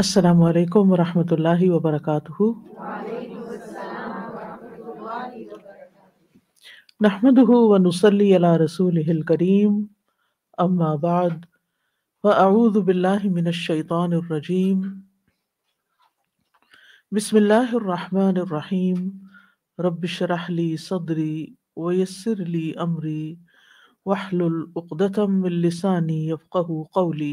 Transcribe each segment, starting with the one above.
السلام عليكم ورحمة الله وبركاته نحمده ونصلي على رسوله الكريم أما بعد فأعوذ بالله من الشيطان الرجيم بسم الله الرحمن الرحيم رب شرح لي صدري ويسر لي أمري واحلل عقدة من لساني يفقه قولي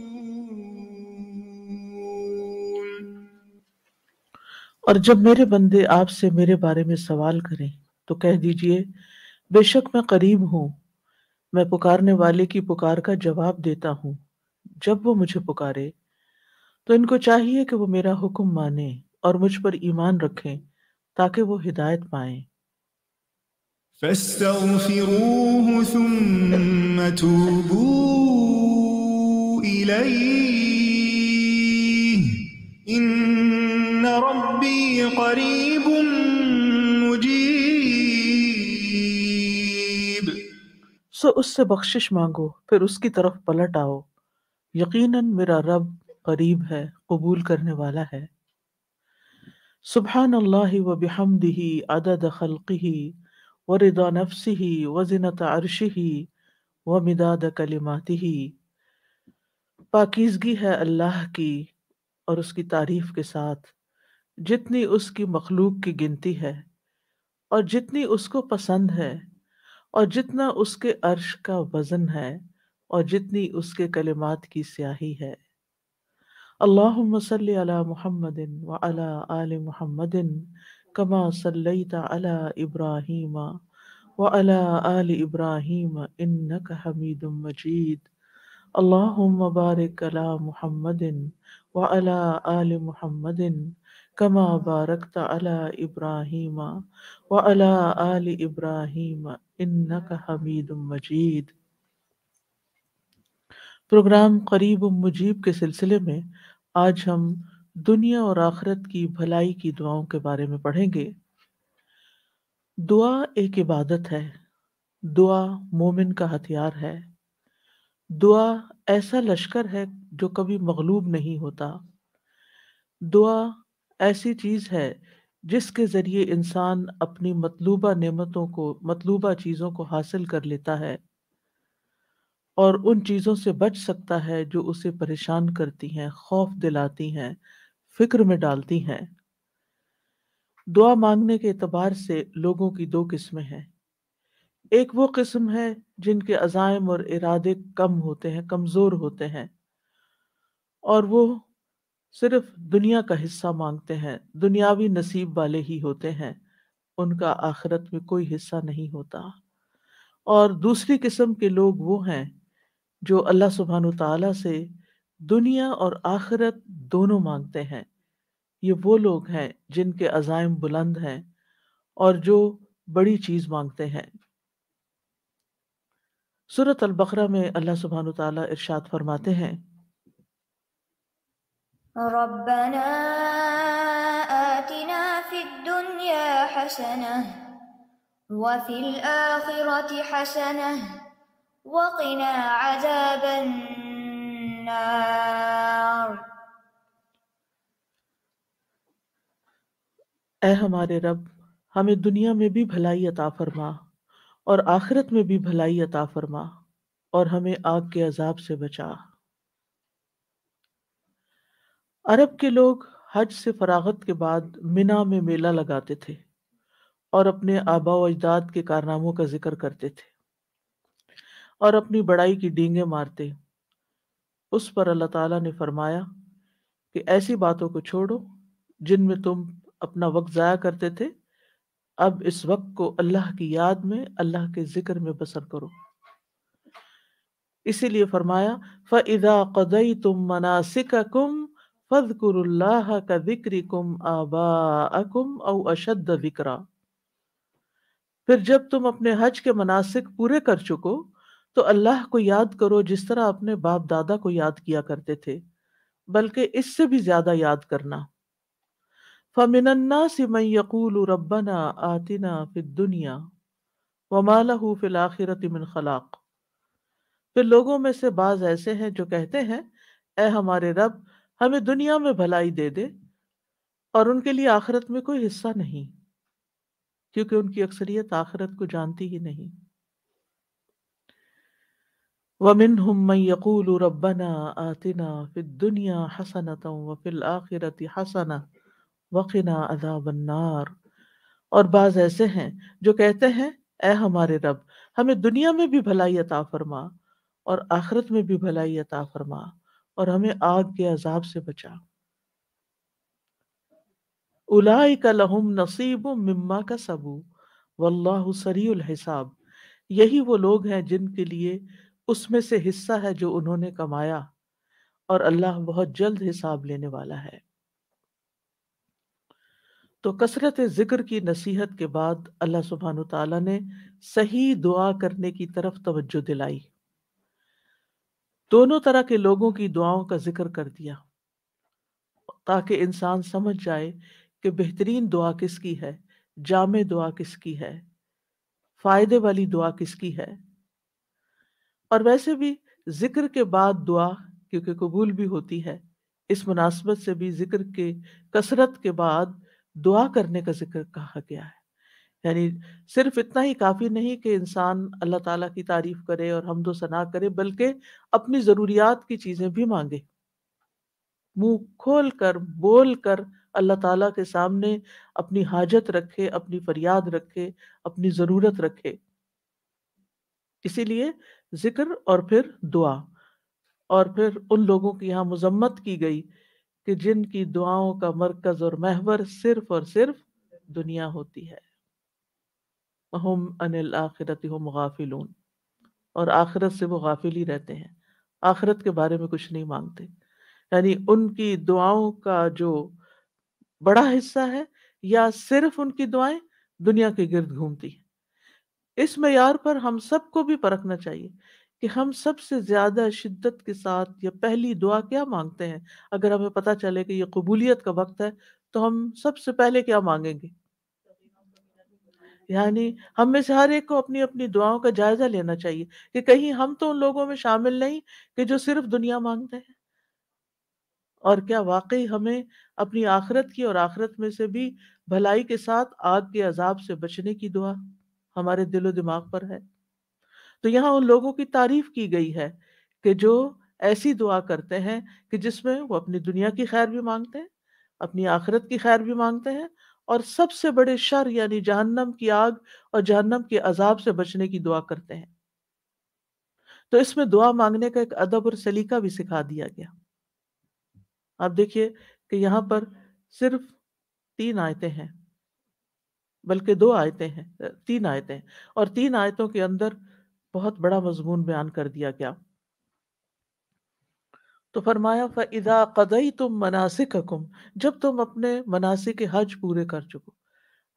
और जब मेरे बंदे आपसे मेरे बारे में सवाल करें तो कह दीजिए बेशक मैं करीब हूँ मैं पुकारने वाले की पुकार का जवाब देता हूँ जब वो मुझे पुकारे तो इनको चाहिए कि वो मेरा हुक्म माने और मुझ पर ईमान रखें ताकि वो हिदायत पाए إليه ربي قريب मुजीब सो उससे बख्शिश मांगो फिर उसकी तरफ पलट आओ यकीनन मेरा रब करीब है कबूल करने वाला है सुबहान अल्लाह व बिहमदिही अदद खल्क़िही व रिदा नफ्सिही व ज़िनत अर्शिही व मिदाद कलिमातिही पाकीज़गी है अल्लाह की और उसकी तारीफ के साथ जितनी उसकी मखलूक की गिनती है और जितनी उसको पसंद है और जितना उसके अर्श का वजन है और जितनी उसके कलिमात की स्याही है अल्लाह अला मोहम्मद वाला आल मोहम्मद कमा सल्लैता अला इब्राहिम वाला आल इब्राहिम इन्नक हमीद मजीद अल्लाह बारिक अला व अला आल मोहम्मद कमा बारकत अला इब्राहिम व अला आल इब्राहिम इन्नक हमीद मजीद प्रोग्राम करीब मुजीब के सिलसिले में आज हम दुनिया और आखरत की भलाई की दुआओं के बारे में पढ़ेंगे दुआ एक इबादत है दुआ मोमिन का हथियार है दुआ ऐसा लश्कर है जो कभी मगलूब नहीं होता दुआ ऐसी चीज़ है जिसके ज़रिए इंसान अपनी मतलूबा नेमतों को मतलूबा चीज़ों को हासिल कर लेता है और उन चीज़ों से बच सकता है जो उसे परेशान करती हैं खौफ दिलाती हैं फिक्र में डालती हैं दुआ मांगने के अतबार से लोगों की दो किस्में हैं एक वो किस्म है जिनके अजायम और इरादे कम होते हैं कमज़ोर होते हैं और वो सिर्फ दुनिया का हिस्सा मांगते हैं दुनियावी नसीब वाले ही होते हैं उनका आखिरत में कोई हिस्सा नहीं होता और दूसरी किस्म के लोग वो हैं जो अल्लाह सुबहान तला से दुनिया और आखिरत दोनों मांगते हैं ये वो लोग हैं जिनके अजायम बुलंद हैं और जो बड़ी चीज़ मांगते हैं सूरत अल बकरा में अल्लाह सुबहान तला इरशाद फरमाते हैं ربنا آتنا في الدنيا حسنة وفي الآخرة حسنة وقنا عذاب النار اے ہمارے رب ہمیں دنیا میں بھی بھلائی عطا فرما اور آخرت میں بھی بھلائی عطا فرما اور ہمیں آگ کے عذاب سے بچا अरब के लोग हज से फरागत के बाद मिना में मेला लगाते थे और अपने आबा अजदाद के कारनामों का जिक्र करते थे और अपनी बड़ाई की डींगे मारते उस पर अल्लाह ताला ने फरमाया कि ऐसी बातों को छोड़ो जिनमें तुम अपना वक्त ज़ाया करते थे अब इस वक्त को अल्लाह की याद में अल्लाह के जिक्र में बसर करो इसीलिए फरमाया फ़िदा कदई तुम मनासिक कुम फिर जब तुम अपने हज के मनासिक पूरे कर चुको तो अल्लाह को याद करो जिस तरह अपने बाप दादा को याद किया करते थे बल्कि इससे भी ज्यादा याद करना फमिनन्ना आतिना फिद दुनिया वमालहू फिर लोगों में से बाज ऐसे हैं जो कहते हैं ए हमारे रब हमें दुनिया में भलाई दे दे और उनके लिए आखिरत में कोई हिस्सा नहीं क्योंकि उनकी अक्सरियत आखिरत को जानती ही नहीं वमिन यकूल रबना आतिना फिर दुनिया हसनत व फिल आखिरत हसना अदा बन्नार और बाज ऐसे हैं जो कहते हैं ए हमारे रब हमें दुनिया में भी भलाई अता फरमा और आखिरत में भी भलाई अता फरमा और हमें आग के अजाब से बचा उलाई का लहुम नसीब मिम्मा का सबू वल्लाह सरील हिसाब यही वो लोग हैं जिनके लिए उसमें से हिस्सा है जो उन्होंने कमाया और अल्लाह बहुत जल्द हिसाब लेने वाला है तो कसरत जिक्र की नसीहत के बाद अल्लाह सुबहान तला ने सही दुआ करने की तरफ तवज्जो दिलाई दोनों तरह के लोगों की दुआओं का जिक्र कर दिया ताकि इंसान समझ जाए कि बेहतरीन दुआ किसकी है जाम दुआ किसकी है फायदे वाली दुआ किसकी है और वैसे भी जिक्र के बाद दुआ क्योंकि कबूल भी होती है इस मुनासबत से भी जिक्र के कसरत के बाद दुआ करने का जिक्र कहा गया है यानी सिर्फ इतना ही काफ़ी नहीं कि इंसान अल्लाह ताला की तारीफ करे और हम दो सना करे बल्कि अपनी ज़रूरियात की चीज़ें भी मांगे मुंह खोल कर बोल कर अल्लाह ताला के सामने अपनी हाजत रखे अपनी फरियाद रखे अपनी ज़रूरत रखे इसीलिए जिक्र और फिर दुआ और फिर उन लोगों की यहाँ मजम्मत की गई कि जिनकी दुआओं का मरकज़ और महवर सिर्फ और सिर्फ दुनिया होती है हम अनिल आखिरत हम गाफिलून और आखिरत से वो गाफिल ही रहते हैं आखिरत के बारे में कुछ नहीं मांगते यानी उनकी दुआओं का जो बड़ा हिस्सा है या सिर्फ उनकी दुआएं दुनिया के गिर्द घूमती हैं इस मैार पर हम सबको भी परखना चाहिए कि हम सबसे ज्यादा शिद्दत के साथ या पहली दुआ क्या मांगते हैं अगर हमें पता चले कि यह कबूलियत का वक्त है तो हम सबसे पहले क्या मांगेंगे यानी हम में से हर एक को अपनी अपनी दुआओं का जायजा लेना चाहिए कि कहीं हम तो उन लोगों में शामिल नहीं कि जो सिर्फ दुनिया मांगते हैं और क्या वाकई हमें अपनी आखरत की और आखरत में से भी भलाई के साथ आग के अजाब से बचने की दुआ हमारे दिलो दिमाग पर है तो यहाँ उन लोगों की तारीफ की गई है कि जो ऐसी दुआ करते हैं कि जिसमें वो अपनी दुनिया की खैर भी मांगते हैं अपनी आखरत की खैर भी मांगते हैं और सबसे बड़े शर यानी जहन्नम की आग और जहन्नम के अजाब से बचने की दुआ करते हैं तो इसमें दुआ मांगने का एक अदब और सलीका भी सिखा दिया गया आप देखिए कि यहां पर सिर्फ तीन आयतें हैं बल्कि दो आयतें हैं तीन आयतें हैं और तीन आयतों के अंदर बहुत बड़ा मजमून बयान कर दिया गया तो फरमाया फ़ाइज़ा कदई तुम मनासिक जब तुम अपने मनासिक हज पूरे कर चुको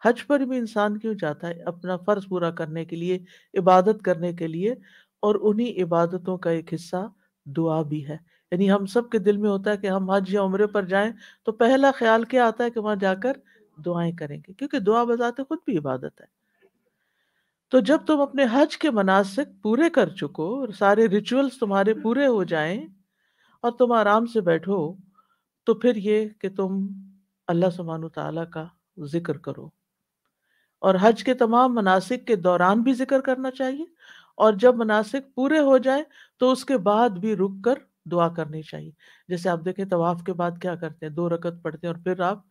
हज पर भी इंसान क्यों जाता है अपना फ़र्ज पूरा करने के लिए इबादत करने के लिए और उन्हीं इबादतों का एक हिस्सा दुआ भी है यानी हम सब के दिल में होता है कि हम हज या उम्र पर जाए तो पहला ख्याल क्या आता है कि वहाँ जाकर दुआएं करेंगे क्योंकि दुआ बजाते खुद भी इबादत है तो जब तुम अपने हज के मनासिक पूरे कर चुको और सारे रिचुअल्स तुम्हारे पूरे हो जाएं और तुम आराम से बैठो तो फिर ये कि तुम अल्लाह सुबहान तला का जिक्र करो और हज के तमाम मनासिक के दौरान भी जिक्र करना चाहिए और जब मनासिक पूरे हो जाए तो उसके बाद भी रुक कर दुआ करनी चाहिए जैसे आप देखें तवाफ के बाद क्या करते हैं दो रकत पढ़ते हैं और फिर आप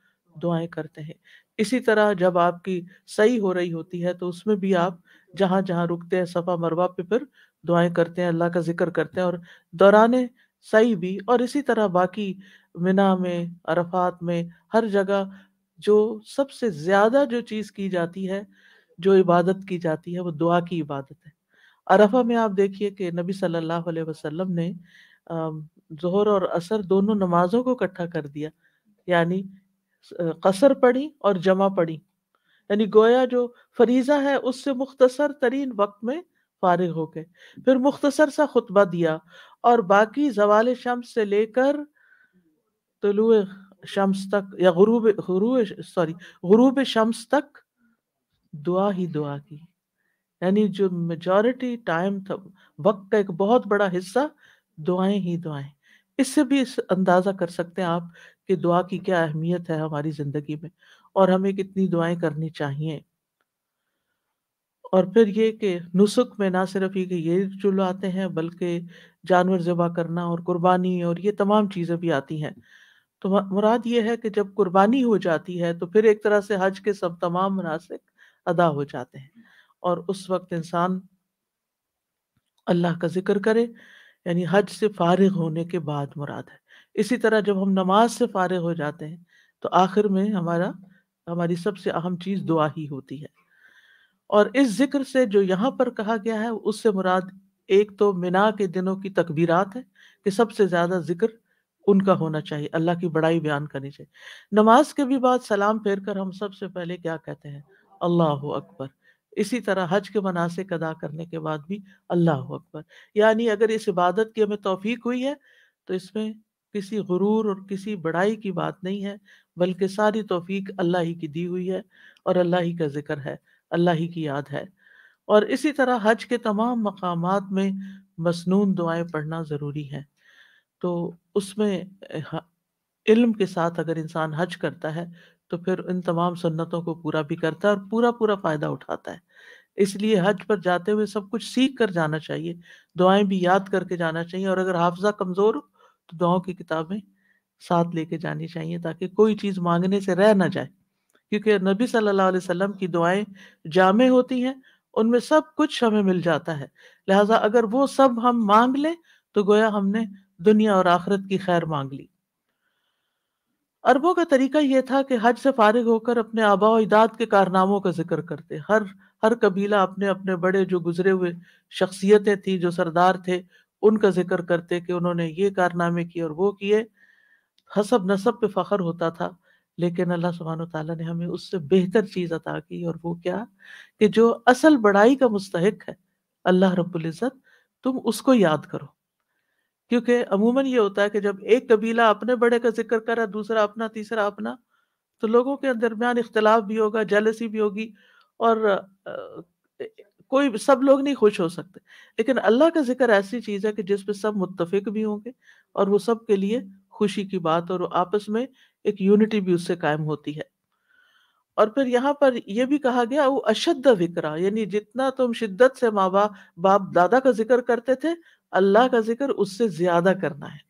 दुआएं करते हैं इसी तरह जब आपकी सही हो रही होती है तो उसमें भी आप जहां जहां रुकते हैं सफ़ा मरवा पे फिर दुआएं करते हैं अल्लाह का जिक्र करते हैं और दौरान सही भी और इसी तरह बाकी मिना में अरफात में हर जगह जो सबसे ज़्यादा जो चीज़ की जाती है जो इबादत की जाती है वो दुआ की इबादत है अरफा में आप देखिए कि नबी सल्लल्लाहु अलैहि वसल्लम ने जोहर और असर दोनों नमाजों को इकट्ठा कर दिया यानी कसर पढ़ी और जमा पढ़ी यानी गोया जो फरीजा है उससे मुख्तसर तरीन वक्त में फारिग हो गए फिर मुख्तसर सा खुतबा दिया और बाकी जवाल शम्स से लेकर तुलु शम्स तक या गुरूब गुरूब सॉरी गुरूब शम्स तक दुआ ही दुआ की यानी जो मेजोरिटी टाइम था वक्त का एक बहुत बड़ा हिस्सा दुआएं ही दुआएं इससे भी इस अंदाज़ा कर सकते हैं आप कि दुआ की क्या अहमियत है हमारी ज़िंदगी में और हमें कितनी दुआएं करनी चाहिए और फिर ये कि नुसुक में ना सिर्फ ये कि ये जुलवाते हैं बल्कि जानवर ज़बा करना और कुर्बानी और ये तमाम चीज़ें भी आती हैं तो मुराद ये है कि जब कुर्बानी हो जाती है तो फिर एक तरह से हज के सब तमाम मनासिक अदा हो जाते हैं और उस वक्त इंसान अल्लाह का जिक्र करे यानी हज से फारिग होने के बाद मुराद है इसी तरह जब हम नमाज से फारिग हो जाते हैं तो आखिर में हमारा हमारी सबसे अहम चीज़ दुआ ही होती है और इस जिक्र से जो यहाँ पर कहा गया है उससे मुराद एक तो मिना के दिनों की तकबीरात है कि सबसे ज्यादा जिक्र उनका होना चाहिए अल्लाह की बड़ाई बयान करनी चाहिए नमाज के भी बाद सलाम फेर कर हम सबसे पहले क्या कहते हैं अल्लाह अकबर इसी तरह हज के मनासिक अदा करने के बाद भी अल्लाह अकबर यानी अगर इस इबादत की हमें तोफीक हुई है तो इसमें किसी गुरूर और किसी बड़ाई की बात नहीं है बल्कि सारी तोफीक अल्लाह ही की दी हुई है और अल्लाह ही का जिक्र है अल्लाह ही की याद है और इसी तरह हज के तमाम मकाम में मसनून दुआएं पढ़ना ज़रूरी है तो उसमें इल्म के साथ अगर इंसान हज करता है तो फिर इन तमाम सुन्नतों को पूरा भी करता है और पूरा पूरा फ़ायदा उठाता है इसलिए हज पर जाते हुए सब कुछ सीख कर जाना चाहिए दुआएं भी याद करके जाना चाहिए और अगर हाफजा कमज़ोर हो तो दुआओं की किताबें साथ लेके जानी चाहिए ताकि कोई चीज़ मांगने से रह ना जाए क्योंकि नबी सल्लल्लाहु अलैहि वसल्लम की दुआएं जामे होती हैं उनमें सब कुछ हमें मिल जाता है लिहाजा अगर वो सब हम मांग लें तो गोया हमने दुनिया और आखिरत की खैर मांग ली अरबों का तरीका यह था कि हज से फारिग होकर अपने आबा इदाद के कारनामों का जिक्र करते हर हर कबीला अपने अपने बड़े जो गुजरे हुए शख्सियतें थी जो सरदार थे उनका जिक्र करते कि उन्होंने ये कारनामे किए और वो किए हसब नसब पे फख्र होता था लेकिन अल्लाह सुबहान तला ने हमें उससे बेहतर चीज़ अदा की और वो क्या कि जो असल बड़ाई का मुस्तक है अल्लाह रबुल्जत तुम उसको याद करो क्योंकि अमूमन ये होता है कि जब एक कबीला अपने बड़े का जिक्र करा दूसरा अपना तीसरा अपना तो लोगों के दरमियान इख्तलाफ भी होगा जेलसी भी होगी और कोई सब लोग नहीं खुश हो सकते लेकिन अल्लाह का जिक्र ऐसी चीज़ है कि जिसपे सब मुतफिक भी होंगे और वो सब के लिए खुशी की बात और आपस में एक यूनिटी भी उससे कायम होती है और फिर यहाँ पर यह भी कहा गया वो अशद्ध विकरा यानी जितना तुम शिद्दत से माँ बाप बाप दादा का जिक्र करते थे अल्लाह का जिक्र उससे ज्यादा करना है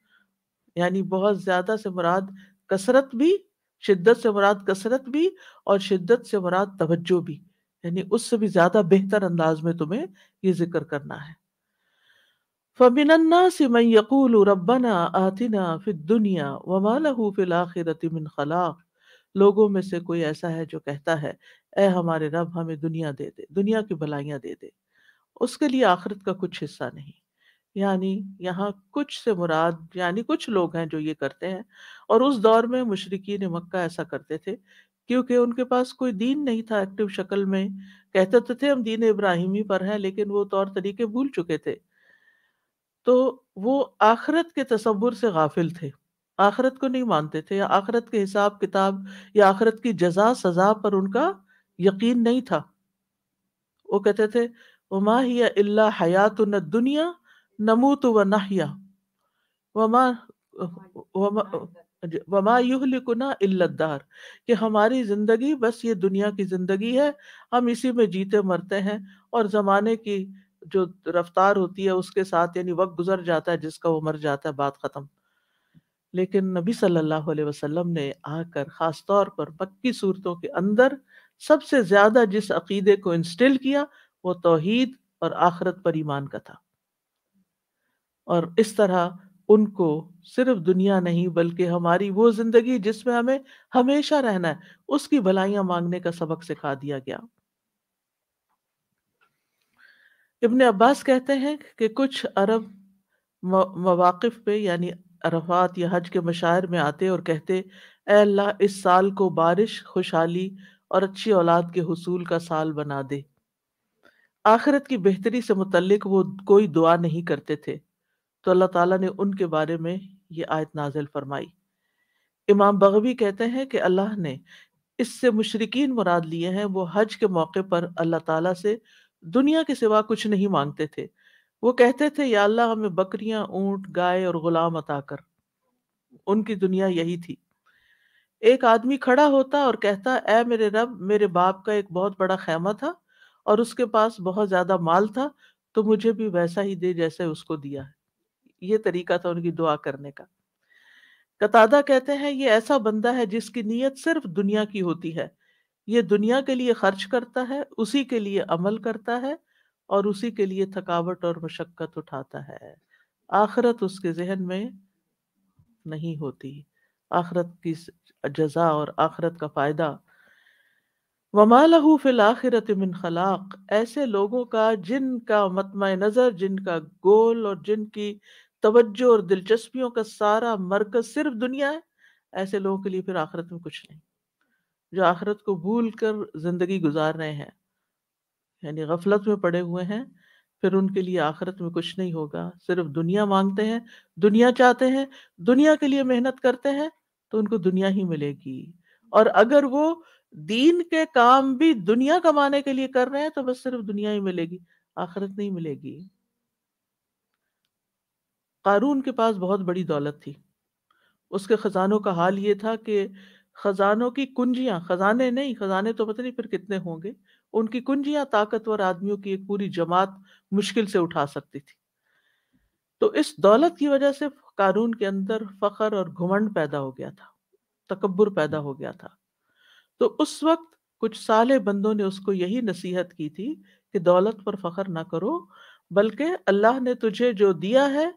यानी बहुत ज्यादा से मुराद कसरत भी शिद्दत से मुराद कसरत भी और शिद्दत से मुराद तवज्जो भी यानी उससे भी ज्यादा बेहतर अंदाज में तुम्हें ये जिक्र करना है फमिन मन लोगों में से कोई ऐसा है जो कहता है ए हमारे रब हमें दुनिया दे दे दुनिया की भलाइयाँ दे दे उसके लिए आखिरत का कुछ हिस्सा नहीं यानी यहाँ कुछ से मुराद यानी कुछ लोग हैं जो ये करते हैं और उस दौर में मशरकिन मक्का ऐसा करते थे क्योंकि उनके पास कोई दीन नहीं था एक्टिव शक्ल में कहते तो थे हम दीन इब्राहिमी पर हैं लेकिन वो तौर तरीके भूल चुके थे तो वो आखरत के तस्वुर से गाफिल थे आखरत को नहीं मानते थे या आखरत के हिसाब किताब या आखरत की जजा सजा पर उनका यकीन नहीं था वो कहते थे वमा हिया इल्ला हयात न दुनिया नमूत व नहिया कि हमारी ज़िंदगी बस ये दुनिया की ज़िंदगी है हम इसी में जीते मरते हैं और ज़माने की जो रफ्तार होती है उसके साथ यानी वक्त गुजर जाता है जिसका वो मर जाता है बात ख़त्म लेकिन नबी सल्लल्लाहु अलैहि वसल्लम ने आकर ख़ास तौर पर पक्की सूरतों के अंदर सबसे ज़्यादा जिस अकीदे को इंस्टिल किया वो तोहद और आखरत पर ईमान का था और इस तरह उनको सिर्फ दुनिया नहीं बल्कि हमारी वो ज़िंदगी जिसमें हमें हमेशा रहना है उसकी भलाइयाँ मांगने का सबक सिखा दिया गया इबन अब्बास कहते हैं कि कुछ अरब मवाकफ पे यानी अरफात या हज के मशायर में आते और कहते अल्लाह इस साल को बारिश खुशहाली और अच्छी औलाद के हसूल का साल बना दे आखिरत की बेहतरी से मुतलक वो कोई दुआ नहीं करते थे तो अल्लाह ताला ने उनके बारे में ये आयत नाजिल फरमाई इमाम बगवी कहते हैं कि अल्लाह ने इससे मुशरकिन मुराद लिए हैं वो हज के मौके पर अल्लाह ताला से दुनिया के सिवा कुछ नहीं मांगते थे वो कहते थे या अल्लाह हमें बकरियां ऊंट गाय और गुलाम अता कर उनकी दुनिया यही थी एक आदमी खड़ा होता और कहता ऐ मेरे रब मेरे बाप का एक बहुत बड़ा खैमा था और उसके पास बहुत ज्यादा माल था तो मुझे भी वैसा ही दे जैसे उसको दिया है ये तरीका था उनकी दुआ करने का कतादा कहते हैं ये ऐसा बंदा है जिसकी नीयत सिर्फ दुनिया की होती है ये दुनिया के लिए खर्च करता है उसी के लिए अमल करता है और उसी के लिए थकावट और मशक्क़त उठाता है आखरत उसके जहन में नहीं होती आखरत की जजा और आखरत का फ़ायदा वमालहू फिल आखिरत मिन खलाक ऐसे लोगों का जिनका मतम नज़र जिनका गोल और जिनकी तवज्जो और दिलचस्पियों का सारा मरकज सिर्फ दुनिया है ऐसे लोगों के लिए फिर आखिरत में कुछ नहीं जो आखरत को भूल कर ज़िंदगी गुजार रहे हैं यानी गफलत में पड़े हुए हैं फिर उनके लिए आखरत में कुछ नहीं होगा सिर्फ दुनिया मांगते हैं दुनिया चाहते हैं दुनिया के लिए मेहनत करते हैं तो उनको दुनिया ही मिलेगी और अगर वो दीन के काम भी दुनिया कमाने के लिए कर रहे हैं तो बस सिर्फ दुनिया ही मिलेगी आखरत नहीं मिलेगी कारून के पास बहुत बड़ी दौलत थी उसके खजानों का हाल ये था कि खजानों की कुंजियां खजाने नहीं खजाने तो पता नहीं फिर कितने होंगे उनकी कुंजियां ताकतवर आदमियों की एक पूरी जमात मुश्किल से उठा सकती थी तो इस दौलत की वजह से कानून के अंदर फखर और घुमंड पैदा हो गया था तकबर पैदा हो गया था तो उस वक्त कुछ साले बंदों ने उसको यही नसीहत की थी कि दौलत पर फखर ना करो बल्कि अल्लाह ने तुझे जो दिया है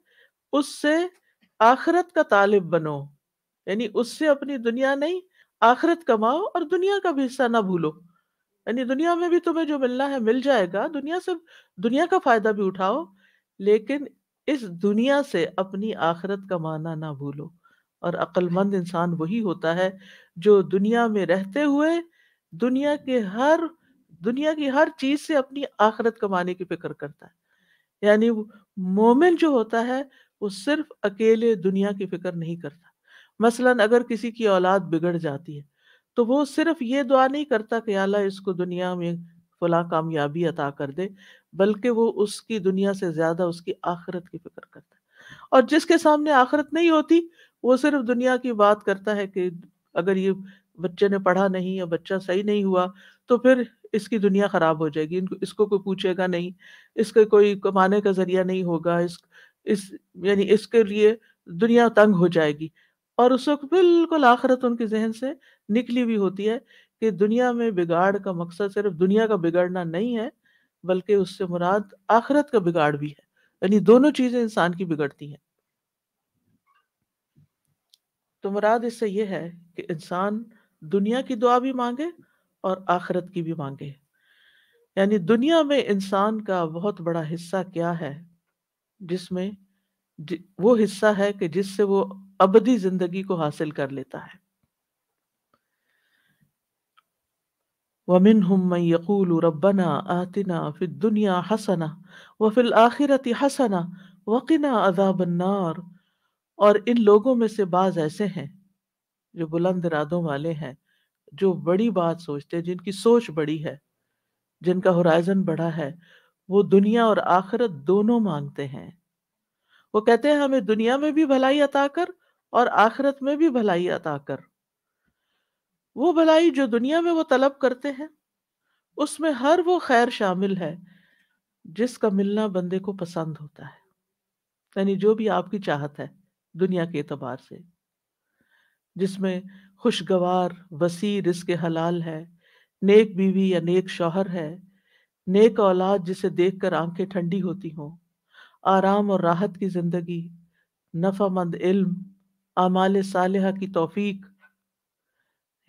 उससे आखिरत का तालिब बनो यानी उससे अपनी दुनिया नहीं आखिरत कमाओ और दुनिया का भी हिस्सा ना भूलो यानी दुनिया में भी तुम्हें जो मिलना है मिल जाएगा दुनिया से दुनिया का फायदा भी उठाओ लेकिन इस दुनिया से अपनी आखिरत कमाना ना भूलो और अक्लमंद इंसान वही होता है जो दुनिया में रहते हुए दुनिया के हर दुनिया की हर चीज से अपनी आखिरत कमाने की फिक्र करता है यानी मोमिन जो होता है वो सिर्फ अकेले दुनिया की फिक्र नहीं करता मसलन अगर किसी की औलाद बिगड़ जाती है तो वो सिर्फ ये दुआ नहीं करता कि अल्लाह इसको दुनिया में फला कामयाबी अता कर दे बल्कि वो उसकी दुनिया से ज्यादा उसकी आखिरत की फिक्र करता है और जिसके सामने आखिरत नहीं होती वो सिर्फ दुनिया की बात करता है कि अगर ये बच्चे ने पढ़ा नहीं या बच्चा सही नहीं हुआ तो फिर इसकी दुनिया खराब हो जाएगी इनको इसको कोई पूछेगा नहीं इसके कोई कमाने का जरिया नहीं होगा इस इस यानी इसके लिए दुनिया तंग हो जाएगी और उस वक्त बिल्कुल आखिरत उनके जहन से निकली हुई होती है कि दुनिया में बिगाड़ का मकसद सिर्फ दुनिया का बिगड़ना नहीं है बल्कि उससे मुराद आखिरत का बिगाड़ भी है यानी दोनों चीजें इंसान की बिगड़ती हैं तो मुराद इससे यह है कि इंसान दुनिया की दुआ भी मांगे और आखिरत की भी मांगे यानी दुनिया में इंसान का बहुत बड़ा हिस्सा क्या है जिसमें वो हिस्सा है कि जिससे वो अबदी जिंदगी को हासिल कर लेता है वमिन यकूल फिर दुनिया हसना व फिल आखिरत हसना और इन लोगों में से बाज ऐसे हैं जो बुलंद इरादों वाले हैं जो बड़ी बात सोचते हैं जिनकी सोच बड़ी है जिनका होराइजन बड़ा है वो दुनिया और आखिरत दोनों मांगते हैं वो कहते हैं हमें दुनिया में भी भलाई अता कर और आखिरत में भी भलाई अता कर वो भलाई जो दुनिया में वो तलब करते हैं उसमें हर वो खैर शामिल है जिसका मिलना बंदे को पसंद होता है यानी जो भी आपकी चाहत है दुनिया के एतबार से जिसमें खुशगवार वसी रिस्क हलाल है नेक बीवी या नेक शोहर है नेक औलाद जिसे देख कर आंखें ठंडी होती हों आराम और राहत की जिंदगी नफामंद इल्म आमाल साल की तोफीक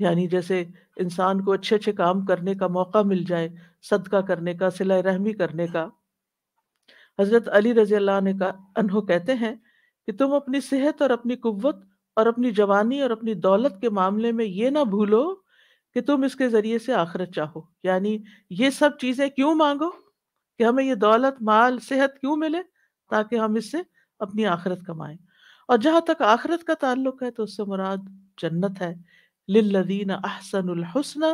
यानी जैसे इंसान को अच्छे अच्छे काम करने का मौका मिल जाए सदका करने का सिला रहमी करने का हजरत अली रजी ने का अनहो कहते हैं कि तुम अपनी सेहत और अपनी कुत और अपनी जवानी और अपनी दौलत के मामले में ये ना भूलो कि तुम इसके जरिए से आखरत चाहो यानी ये सब चीजें क्यों मांगो कि हमें ये दौलत माल सेहत क्यों मिले ताकि हम इससे अपनी आखरत कमाएं और जहाँ तक आखरत का ताल्लुक है तो उससे मुराद जन्नत है लिल्लदीन अहसनुल हुस्ना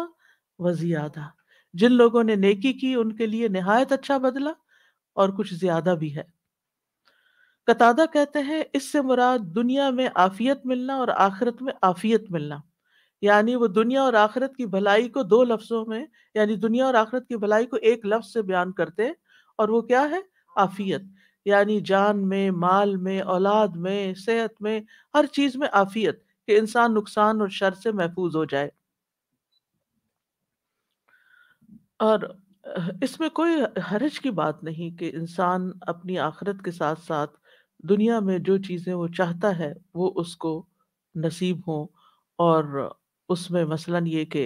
वजियादा जिन लोगों ने नेकी की उनके लिए नहायत अच्छा बदला और कुछ ज्यादा भी है कतादा कहते हैं इससे मुराद दुनिया में आफियत मिलना और आखिरत में आफियत मिलना यानी वो दुनिया और आखिरत की भलाई को दो लफ्जों में यानी दुनिया और आखिरत की भलाई को एक लफ्ज से बयान करते हैं और वो क्या है आफियत यानी जान में माल में औलाद में सेहत में हर चीज में आफियत कि इंसान नुकसान और शर से महफूज हो जाए और इसमें कोई हरज की बात नहीं कि इंसान अपनी आखरत के साथ साथ दुनिया में जो चीज़ें वो चाहता है वो उसको नसीब हो और उसमें मसलन ये कि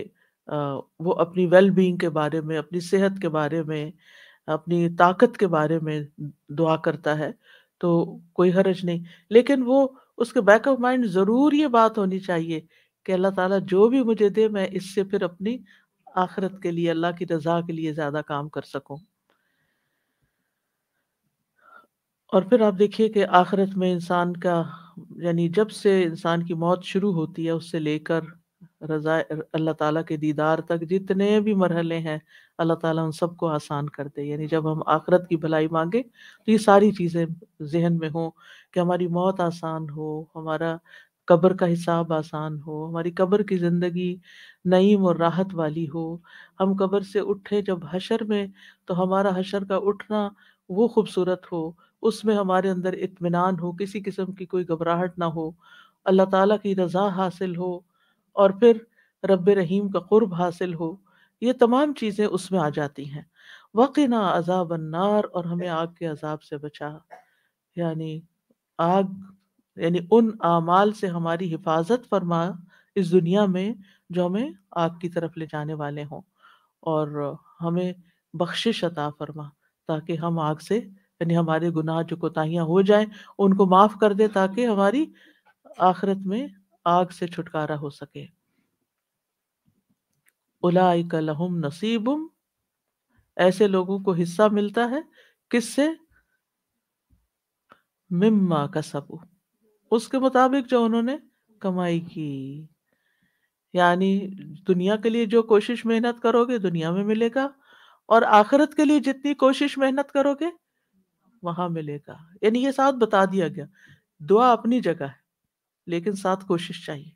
वो अपनी वेलबींग के बारे में अपनी सेहत के बारे में अपनी ताकत के बारे में दुआ करता है तो कोई हर्ज नहीं लेकिन वो उसके बैक ऑफ माइंड ज़रूर ये बात होनी चाहिए कि अल्लाह ताला जो भी मुझे दे मैं इससे फिर अपनी आखिरत के लिए अल्लाह की रजा के लिए ज़्यादा काम कर सकूं और फिर आप देखिए कि आखिरत में इंसान का यानी जब से इंसान की मौत शुरू होती है उससे लेकर रज़ा अल्लाह ताला के दीदार तक जितने भी मरहले हैं अल्लाह ताला उन सबको आसान कर दे यानी जब हम आखरत की भलाई मांगे तो ये सारी चीज़ें जहन में हों कि हमारी मौत आसान हो हमारा कब्र का हिसाब आसान हो हमारी कब्र की ज़िंदगी नईम और राहत वाली हो हम कब्र से उठें जब हशर में तो हमारा हशर का उठना वो खूबसूरत हो उसमें हमारे अंदर इत्मीनान हो किसी किस्म की कोई घबराहट ना हो अल्लाह ताला की रज़ा हासिल हो और फिर रब रहीम का कुर्ब हासिल हो ये तमाम चीज़ें उसमें आ जाती हैं वकीना अजाब अन्नार और हमें आग के अजाब से बचा यानी आग यानी उन आमाल से हमारी हिफाजत फरमा इस दुनिया में जो हमें आग की तरफ ले जाने वाले हों और हमें बख्शिश अता फरमा ताकि हम आग से यानी हमारे गुनाह जो कोताहियाँ हो जाएं उनको माफ़ कर दे ताकि हमारी आखिरत में आग से छुटकारा हो सके उलाइक नसीबुम ऐसे लोगों को हिस्सा मिलता है किससे मिम्मा का सबू उसके मुताबिक जो उन्होंने कमाई की यानी दुनिया के लिए जो कोशिश मेहनत करोगे दुनिया में मिलेगा और आखिरत के लिए जितनी कोशिश मेहनत करोगे वहां मिलेगा यानी ये साथ बता दिया गया दुआ अपनी जगह है लेकिन साथ कोशिश चाहिए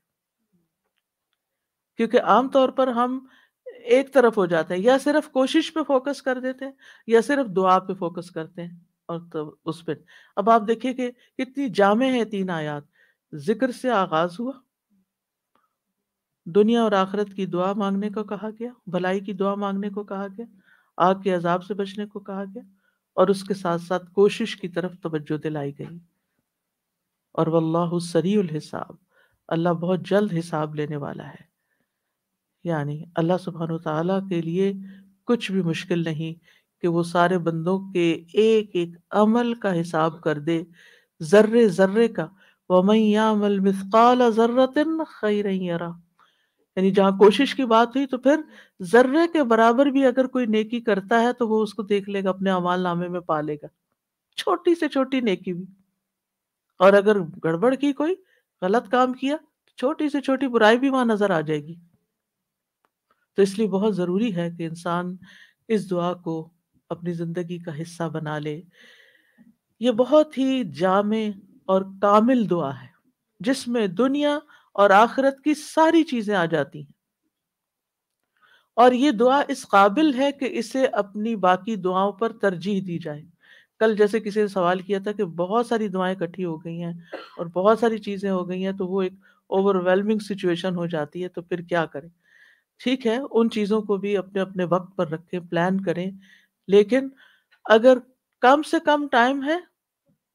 क्योंकि आमतौर पर हम एक तरफ हो जाते हैं या सिर्फ कोशिश पे फोकस कर देते हैं या सिर्फ दुआ पे फोकस करते हैं और तो उस पर अब आप देखिए कि कितनी जामे हैं तीन आयात जिक्र से आगाज हुआ दुनिया और आखरत की दुआ मांगने को कहा गया भलाई की दुआ मांगने को कहा गया आग के अजाब से बचने को कहा गया और उसके साथ साथ कोशिश की तरफ तवज्जो दिलाई गई और वल्लाहु सरीउल हिसाब अल्लाह बहुत जल्द हिसाब लेने वाला है यानी अल्लाह सुबहान ताला के लिए कुछ भी मुश्किल नहीं कि वो सारे बंदों के एक एक अमल का हिसाब कर दे जर्रे जर्रे का वमैयामल मिसकाल जर्रतिन खैर यरा यानी जहाँ कोशिश की बात हुई तो फिर जर्रे के बराबर भी अगर कोई नेकी करता है तो वो उसको देख लेगा अपने अमाल नामे में पा लेगा छोटी से छोटी नेकी भी और अगर गड़बड़ की कोई गलत काम किया तो छोटी से छोटी बुराई भी वहां नजर आ जाएगी तो इसलिए बहुत जरूरी है कि इंसान इस दुआ को अपनी जिंदगी का हिस्सा बना ले ये बहुत ही जामे और कामिल दुआ है जिसमें दुनिया और आखिरत की सारी चीजें आ जाती हैं और ये दुआ इस काबिल है कि इसे अपनी बाकी दुआओं पर तरजीह दी जाए कल जैसे किसी ने सवाल किया था कि बहुत सारी दुआएं इकट्ठी हो गई हैं और बहुत सारी चीज़ें हो गई हैं तो वो एक ओवरवेलमिंग सिचुएशन हो जाती है तो फिर क्या करें ठीक है उन चीज़ों को भी अपने अपने वक्त पर रखें प्लान करें लेकिन अगर कम से कम टाइम है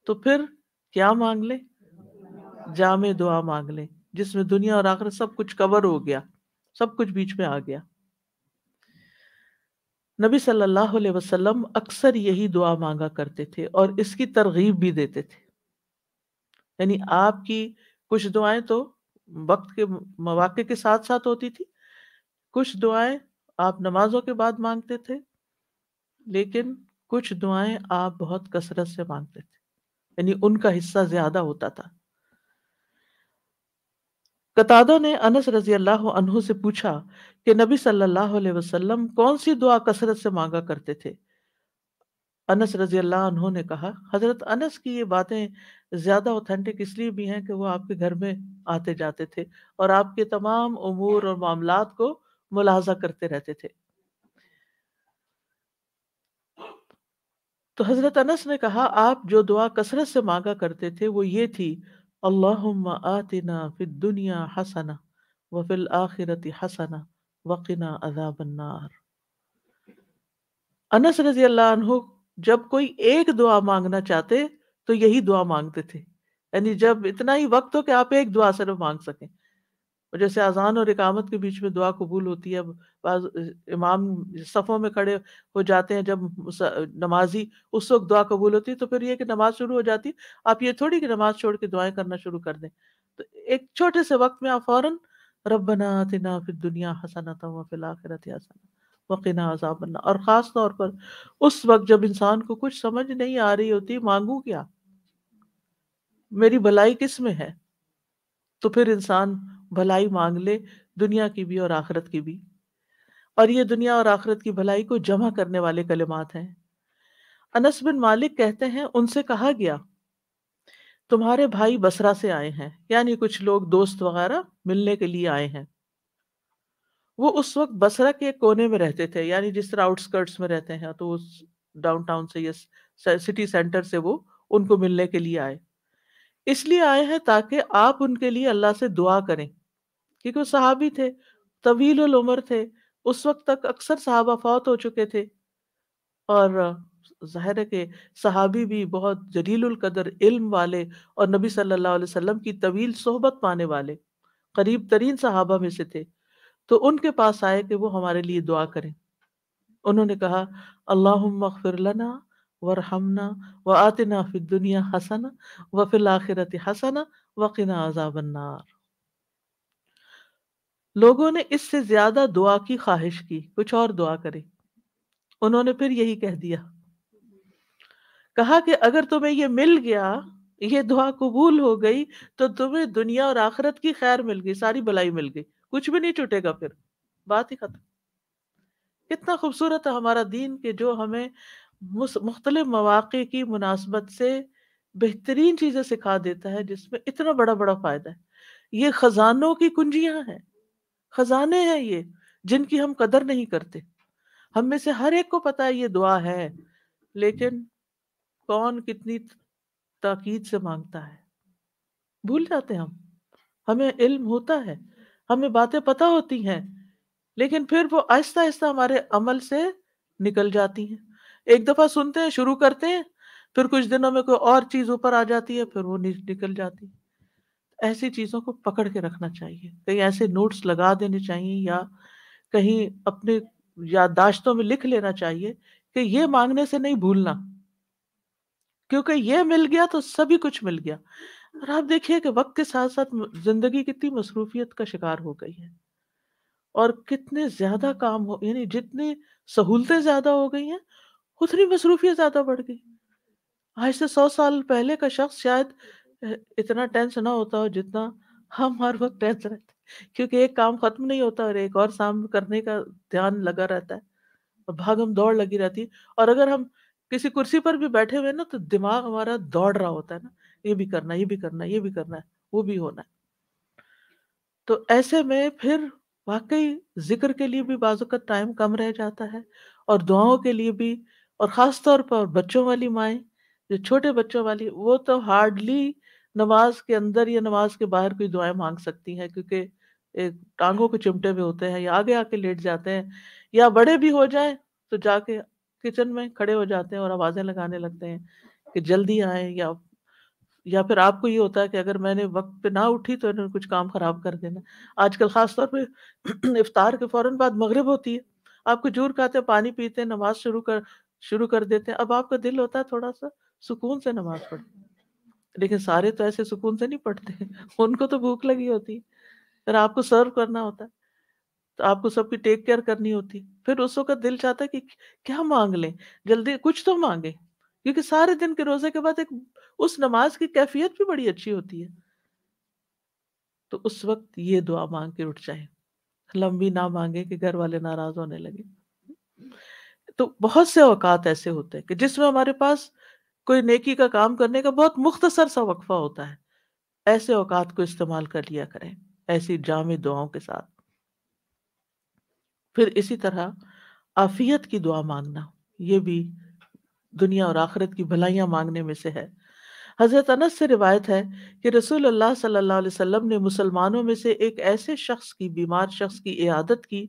तो फिर क्या मांग लें जाम दुआ मांग लें जिसमें दुनिया और आखिर सब कुछ कवर हो गया सब कुछ बीच में आ गया नबी सल्लल्लाहु अलैहि वसल्लम अक्सर यही दुआ मांगा करते थे और इसकी तरगीब भी देते थे यानी आपकी कुछ दुआएं तो वक्त के मौाक़े के साथ साथ होती थी कुछ दुआएं आप नमाजों के बाद मांगते थे लेकिन कुछ दुआएं आप बहुत कसरत से मांगते थे यानी उनका हिस्सा ज्यादा होता था कतादा ने अनस रजी अल्लाह अनहु से पूछा कि नबी सल्लल्लाहु अलैहि वसल्लम कौन सी दुआ कसरत से मांगा करते थे अनस रजी अल्लाह अनहु ने कहा हजरत अनस की ये बातें ज़्यादा ऑथेंटिक इसलिए भी हैं कि वो आपके घर में आते जाते थे और आपके तमाम उमूर और मामला को मुलाजा करते रहते थे तो हजरत अनस ने कहा आप जो दुआ कसरत से मांगा करते थे वो ये थी अल्लाहुम्मा आतिना फिद दुनिया हसना व फिल आखिरति हसना वक़िना अजाबन्नार अनस रजी अल्लाह जब कोई एक दुआ मांगना चाहते तो यही दुआ मांगते थे यानी जब इतना ही वक्त हो कि आप एक दुआ सिर्फ मांग सकें और जैसे अजान और इकामत के बीच में दुआ कबूल होती है बाज इमाम सफ़ों में खड़े हो जाते हैं जब नमाजी उस वक्त दुआ कबूल होती है तो फिर ये कि नमाज शुरू हो जाती है आप ये थोड़ी कि नमाज छोड़ के दुआएं करना शुरू कर दें तो एक छोटे से वक्त में आप फ़ौरन रबना तना फिर दुनिया था फिर आखिरत हसाना वकीना आजाब बनना और ख़ास तौर पर उस वक्त जब इंसान को कुछ समझ नहीं आ रही होती मांगू क्या मेरी भलाई किस में है तो फिर इंसान भलाई मांग ले दुनिया की भी और आखरत की भी और ये दुनिया और आखरत की भलाई को जमा करने वाले कलिमात हैं अनस बिन मालिक कहते हैं उनसे कहा गया तुम्हारे भाई बसरा से आए हैं यानी कुछ लोग दोस्त वगैरह मिलने के लिए आए हैं वो उस वक्त बसरा के कोने में रहते थे यानी जिस तरह आउटस्कर्ट्स में रहते हैं तो उस डाउनटाउन से या सिटी सेंटर से वो उनको मिलने के लिए आए इसलिए आए हैं ताकि आप उनके लिए अल्लाह से दुआ करें क्योंकि वो सहाबी थे तवील उम्र थे उस वक्त तक अक्सर सहाबा फौत हो चुके थे और ज़ाहिर है कि सहाबी भी बहुत जलील कदर इल्म वाले और नबी सल्लल्लाहु अलैहि वसल्लम की तवील सोहबत पाने वाले करीब तरीन सहाबा में से थे तो उनके पास आए कि वो हमारे लिए दुआ करें उन्होंने कहा अल्लाह मखफिर लना वरहमना व आतना फिर दुनिया हसना व फिर आखिरत हसना वकिना अजाबन्नार लोगों ने इससे ज्यादा दुआ की ख्वाहिश की कुछ और दुआ करी उन्होंने फिर यही कह दिया कहा कि अगर तुम्हें ये मिल गया यह दुआ कबूल हो गई तो तुम्हें दुनिया और आखिरत की खैर मिल गई सारी भलाई मिल गई कुछ भी नहीं छूटेगा फिर बात ही खत्म कितना खूबसूरत है हमारा दीन के जो हमें मुख्तलिफ मौाक़े की मुनासबत से बेहतरीन चीज़ें सिखा देता है जिसमें इतना बड़ा बड़ा फ़ायदा है ये ख़जानों की कुंजियां हैं ख़जाने हैं ये जिनकी हम कदर नहीं करते हम में से हर एक को पता है ये दुआ है लेकिन कौन कितनी ताकीद से मांगता है भूल जाते हम हमें इल्म होता है हमें बातें पता होती हैं लेकिन फिर वो आहिस्ता आहिस्ता हमारे अमल से निकल जाती हैं एक दफा सुनते हैं शुरू करते हैं फिर कुछ दिनों में कोई और चीज ऊपर आ जाती है फिर वो निकल जाती है ऐसी चीजों को पकड़ के रखना चाहिए कहीं ऐसे नोट्स लगा देने चाहिए या कहीं अपने याददाश्तों में लिख लेना चाहिए कि ये मांगने से नहीं भूलना क्योंकि ये मिल गया तो सभी कुछ मिल गया और आप देखिए कि वक्त के साथ साथ जिंदगी कितनी मसरूफियत का शिकार हो गई है और कितने ज्यादा काम हो यानी जितनी सहूलतें ज्यादा हो गई हैं उतनी मसरूफियत ज़्यादा बढ़ गई आज से सौ साल पहले का शख्स शायद इतना टेंस ना होता हो जितना हम हर वक्त टेंस रहते क्योंकि एक काम खत्म नहीं होता और एक और काम करने का ध्यान लगा रहता है और भागम दौड़ लगी रहती है और अगर हम किसी कुर्सी पर भी बैठे हुए ना तो दिमाग हमारा दौड़ रहा होता है ना ये भी करना ये भी करना ये भी करना है वो भी होना है तो ऐसे में फिर वाकई जिक्र के लिए भी बाजुकत टाइम कम रह जाता है और दुआओं के लिए भी और ख़ास तौर पर बच्चों वाली माएँ जो छोटे बच्चों वाली वो तो हार्डली नमाज के अंदर या नमाज के बाहर कोई दुआएं मांग सकती हैं क्योंकि टांगों के चिमटे हुए होते हैं या आगे आके लेट जाते हैं या बड़े भी हो जाए तो जाके किचन में खड़े हो जाते हैं और आवाज़ें लगाने लगते हैं कि जल्दी आए या या फिर आपको ये होता है कि अगर मैंने वक्त पे ना उठी तो इन्होंने कुछ काम ख़राब कर देना आजकल ख़ास तौर पे इफ्तार के फ़ौरन बाद मगरब होती है आपको जूर खाते हैं पानी पीते हैं नमाज शुरू कर शुरू कर देते हैं अब आपका दिल होता है थोड़ा सा सुकून से नमाज पढ़ लेकिन सारे तो ऐसे सुकून से नहीं पढ़ते उनको तो भूख लगी होती है फिर आपको सर्व करना होता है तो आपको सबकी टेक केयर करनी होती फिर उस वक्त दिल चाहता है कि क्या मांग लें जल्दी कुछ तो मांगे क्योंकि सारे दिन के रोजे के बाद एक उस नमाज की कैफियत भी बड़ी अच्छी होती है तो उस वक्त ये दुआ मांग के उठ जाए लंबी ना मांगे कि घर वाले नाराज होने लगे तो बहुत से अवकात ऐसे होते हैं कि जिसमें हमारे पास कोई नेकी का काम करने का बहुत मुख्तसर सा वक्फा होता है ऐसे अवकात को इस्तेमाल कर लिया करें ऐसी जाम दुआओं के साथ फिर इसी तरह आफियत की दुआ मांगना ये भी दुनिया और आखिरत की भलाइयाँ मांगने में से है हज़रत अनस से रिवायत है कि रसूल अल्लाह सल्लल्लाहु अलैहि वसल्लम ने मुसलमानों में से एक ऐसे शख्स की बीमार शख्स की इयादत की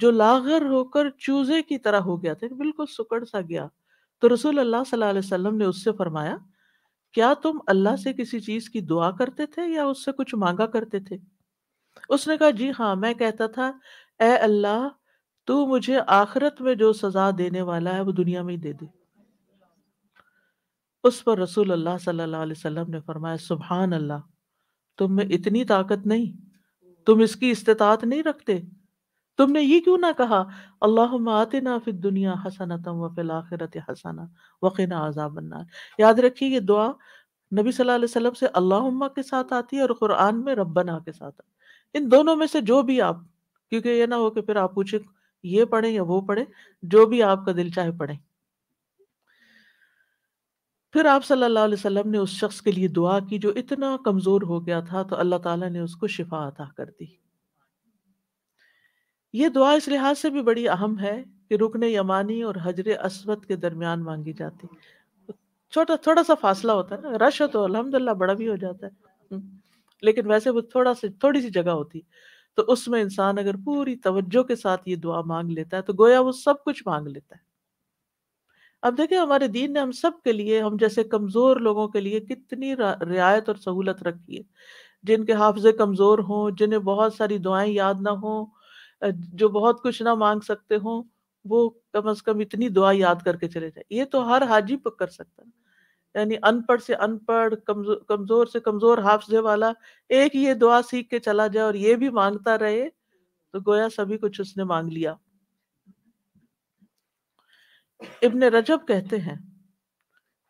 जो लागर होकर चूजे की तरह हो गया था बिल्कुल सुकड़ सा गया तो रसूल अल्लाह सल्लल्लाहु अलैहि वसल्लम ने उससे फरमाया क्या तुम अल्लाह से किसी चीज की दुआ करते थे या उससे कुछ मांगा करते थे उसने कहा जी हाँ मैं कहता था ए अल्लाह तू मुझे आखिरत में जो सजा देने वाला है वो दुनिया में ही दे दे उस पर रसूल अल्लाह सल्लल्लाहु अलैहि वसल्लम ने फरमाया सुबहान अल्लाह तुम में इतनी ताकत नहीं तुम इसकी इस्तात नहीं रखते तुमने ये क्यों ना कहा अल्लाह आते ना फिर दुनिया हसनतम तम फिल आखिरत हसाना वकीना बनना याद रखिए ये दुआ नबी सल्लल्लाहु अलैहि वसल्लम से अल्लाहुम्मा के साथ आती है और कुरान में रब्बना के साथ आती इन दोनों में से जो भी आप क्योंकि ये ना हो कि फिर आप पूछे ये पढ़े या वो पढ़े जो भी आपका दिल चाहे पढ़े फिर आप सल्लल्लाहु अलैहि वसल्लम ने उस शख्स के लिए दुआ की जो इतना कमज़ोर हो गया था तो अल्लाह ताला ने उसको शिफा अता कर दी ये दुआ इस लिहाज से भी बड़ी अहम है कि रुकने यमानी और हजर असवद के दरमियान मांगी जाती छोटा थोड़ा सा फासला होता है ना रश हो तो अलहमदिल्ला बड़ा भी हो जाता है हम्म, लेकिन वैसे वो थोड़ा सी थोड़ी सी जगह होती तो उसमें इंसान अगर पूरी तवज्जो के साथ ये दुआ मांग लेता है तो गोया वो सब कुछ मांग लेता है अब देखिये हमारे दीन ने हम सब के लिए हम जैसे कमज़ोर लोगों के लिए कितनी रियायत और सहूलत रखी है जिनके हाफजे कमज़ोर हों जिन्हें बहुत सारी दुआएं याद ना हों जो बहुत कुछ ना मांग सकते हो वो कम अज कम इतनी दुआ याद करके चले जाए ये तो हर हाजी पर कर सकता है यानी अनपढ़ से अनपढ़ कमजोर कमजोर से कमजोर हाफजे वाला एक ये दुआ सीख के चला जाए और ये भी मांगता रहे तो गोया सभी कुछ उसने मांग लिया इब्ने रजब कहते हैं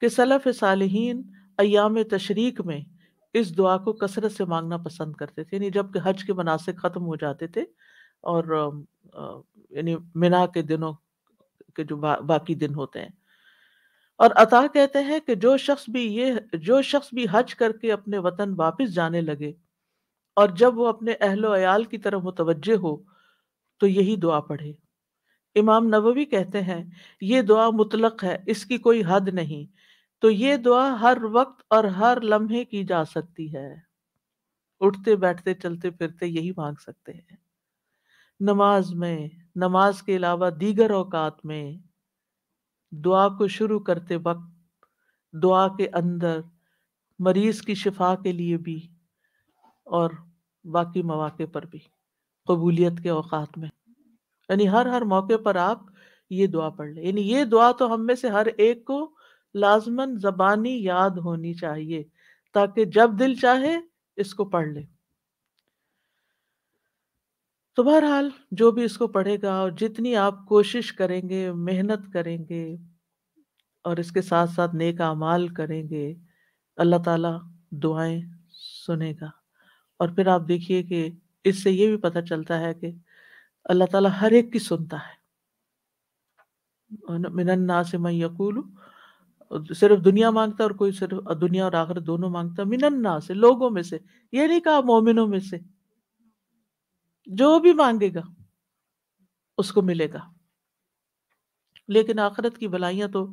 कि सलफ सालहीन अयाम तशरीक में इस दुआ को कसरत से मांगना पसंद करते थे यानी जबकि हज के मनासे ख़त्म हो जाते थे और यानी मिना के दिनों के जो बा, बाकी दिन होते हैं और अता कहते हैं कि जो शख्स भी ये जो शख्स भी हज करके अपने वतन वापस जाने लगे और जब वो अपने अहलो अयाल की तरफ मुतवजे हो तो यही दुआ पढ़े इमाम नबवी कहते हैं ये दुआ मुतलक है इसकी कोई हद नहीं तो ये दुआ हर वक्त और हर लम्हे की जा सकती है उठते बैठते चलते फिरते यही मांग सकते हैं नमाज में नमाज के अलावा दीगर अवकात में दुआ को शुरू करते वक्त दुआ के अंदर मरीज़ की शिफा के लिए भी और बाकी मौाक़ पर भी कबूलियत के अवकात में यानी हर हर मौके पर आप ये दुआ पढ़ लें यानी ये दुआ तो हम में से हर एक को लाजमन ज़बानी याद होनी चाहिए ताकि जब दिल चाहे इसको पढ़ लें तो बहरहाल जो भी इसको पढ़ेगा और जितनी आप कोशिश करेंगे मेहनत करेंगे और इसके साथ साथ नेक अमाल करेंगे अल्लाह ताला दुआएं सुनेगा और फिर आप देखिए कि इससे ये भी पता चलता है कि अल्लाह ताला हर एक की सुनता है मिनन्ना से मैं यकूल सिर्फ दुनिया मांगता और कोई सिर्फ दुनिया और आखिर दोनों मांगता मिनन्ना से लोगों में से ये नहीं कहा मोमिनों में से जो भी मांगेगा उसको मिलेगा लेकिन आखरत की भलाइयां तो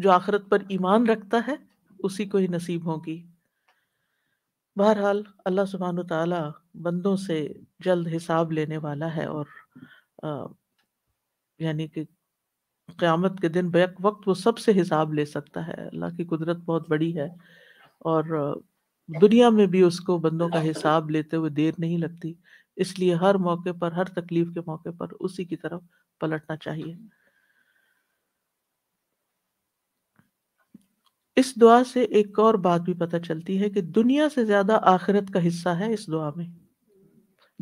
जो आखरत पर ईमान रखता है उसी को ही नसीब होगी बहरहाल अल्लाह सुबहान ताला बंदों से जल्द हिसाब लेने वाला है और आ, यानी कि क़्यामत के दिन बैक वक्त वो सबसे हिसाब ले सकता है अल्लाह की कुदरत बहुत बड़ी है और दुनिया में भी उसको बंदों का हिसाब लेते हुए देर नहीं लगती इसलिए हर मौके पर हर तकलीफ के मौके पर उसी की तरफ पलटना चाहिए इस दुआ से एक और बात भी पता चलती है कि दुनिया से ज्यादा आखिरत का हिस्सा है इस दुआ में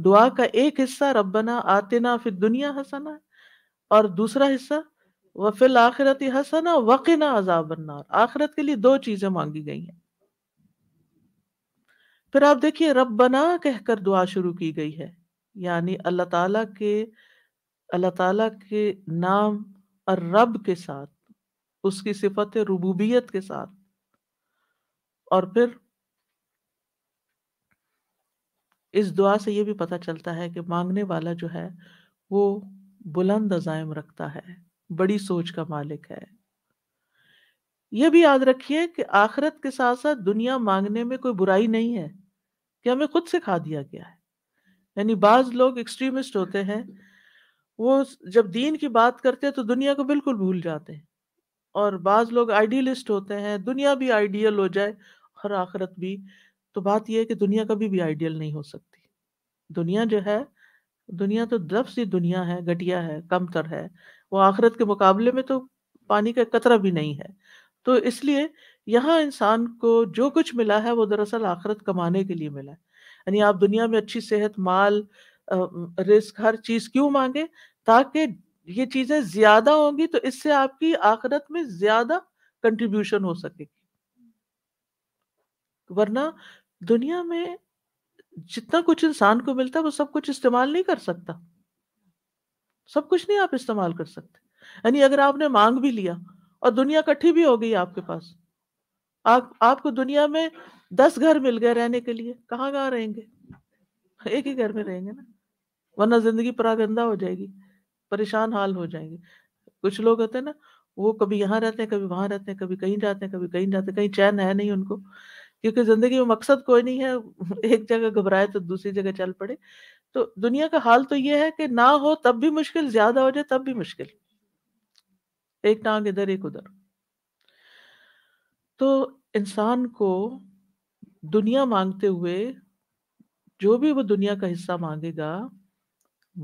दुआ का एक हिस्सा आते आतना फिर दुनिया हसना और दूसरा हिस्सा वफिल आखिरत हसना वकीना अजाब आखिरत के लिए दो चीजें मांगी गई हैं फिर आप देखिए रब बना कहकर दुआ शुरू की गई है यानी अल्लाह ताला के अल्लाह ताला के नाम और रब के साथ उसकी सिफत रुबूबियत के साथ और फिर इस दुआ से ये भी पता चलता है कि मांगने वाला जो है वो बुलंद अजायम रखता है बड़ी सोच का मालिक है यह भी याद रखिए कि आखरत के साथ साथ दुनिया मांगने में कोई बुराई नहीं है कि हमें खुद से खा दिया गया है यानी बाज लोग एक्सट्रीमिस्ट होते हैं वो जब दीन की बात करते हैं तो दुनिया को बिल्कुल भूल जाते हैं और बाज लोग आइडियलिस्ट होते हैं दुनिया भी आइडियल हो जाए हर आखरत भी तो बात यह है कि दुनिया कभी भी आइडियल नहीं हो सकती दुनिया जो है दुनिया तो दफ ही दुनिया है घटिया है कमतर है वो आखरत के मुकाबले में तो पानी का कतरा भी नहीं है तो इसलिए यहाँ इंसान को जो कुछ मिला है वो दरअसल आखरत कमाने के लिए मिला है यानी आप दुनिया में अच्छी सेहत माल रिस्क हर चीज क्यों मांगे ताकि ये चीजें ज्यादा होंगी तो इससे आपकी आखरत में ज्यादा कंट्रीब्यूशन हो सकेगी वरना दुनिया में जितना कुछ इंसान को मिलता है वो सब कुछ इस्तेमाल नहीं कर सकता सब कुछ नहीं आप इस्तेमाल कर सकते यानी अगर आपने मांग भी लिया और दुनिया इकट्ठी भी हो गई आपके पास आप आपको दुनिया में दस घर मिल गए रहने के लिए कहाँ कहाँ रहेंगे एक ही घर में रहेंगे ना वरना जिंदगी परागंदा हो जाएगी परेशान हाल हो जाएंगे कुछ लोग होते हैं ना वो कभी यहाँ रहते हैं कभी वहां रहते हैं कभी कहीं जाते हैं कभी कहीं जाते हैं कहीं चैन है नहीं उनको क्योंकि जिंदगी में मकसद कोई नहीं है एक जगह घबराए तो दूसरी जगह चल पड़े तो दुनिया का हाल तो ये है कि ना हो तब भी मुश्किल ज्यादा हो जाए तब भी मुश्किल एक टांग इधर एक उधर तो इंसान को दुनिया मांगते हुए जो भी वो दुनिया का हिस्सा मांगेगा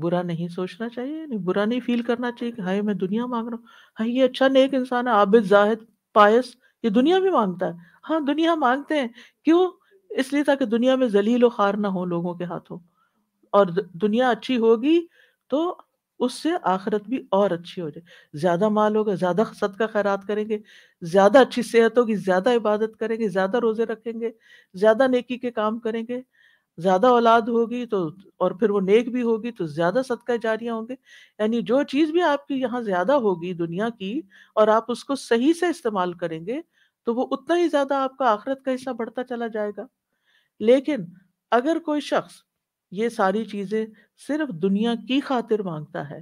बुरा नहीं सोचना चाहिए नहीं बुरा नहीं फील करना चाहिए कि हाय मैं दुनिया मांग रहा हूँ हाई ये अच्छा नेक इंसान है आबिद जाहिद पायस ये दुनिया भी मांगता है हाँ दुनिया मांगते हैं क्यों इसलिए ताकि दुनिया में जलील खार ना हो लोगों के हाथों और दुनिया अच्छी होगी तो उससे आखिरत भी और अच्छी हो जाए ज्यादा माल होगा ज्यादा सद का खैरात करेंगे ज्यादा अच्छी सेहत होगी ज्यादा इबादत करेंगे ज्यादा रोजे रखेंगे ज्यादा नेकी के काम करेंगे ज्यादा औलाद होगी तो और फिर वो नेक भी होगी तो ज्यादा सदका जारियाँ होंगे यानी जो चीज भी आपकी यहाँ ज्यादा होगी दुनिया की और आप उसको सही से इस्तेमाल करेंगे तो वो उतना ही ज्यादा आपका आखरत का हिस्सा बढ़ता चला जाएगा लेकिन अगर कोई शख्स ये सारी चीजें सिर्फ दुनिया की खातिर मांगता है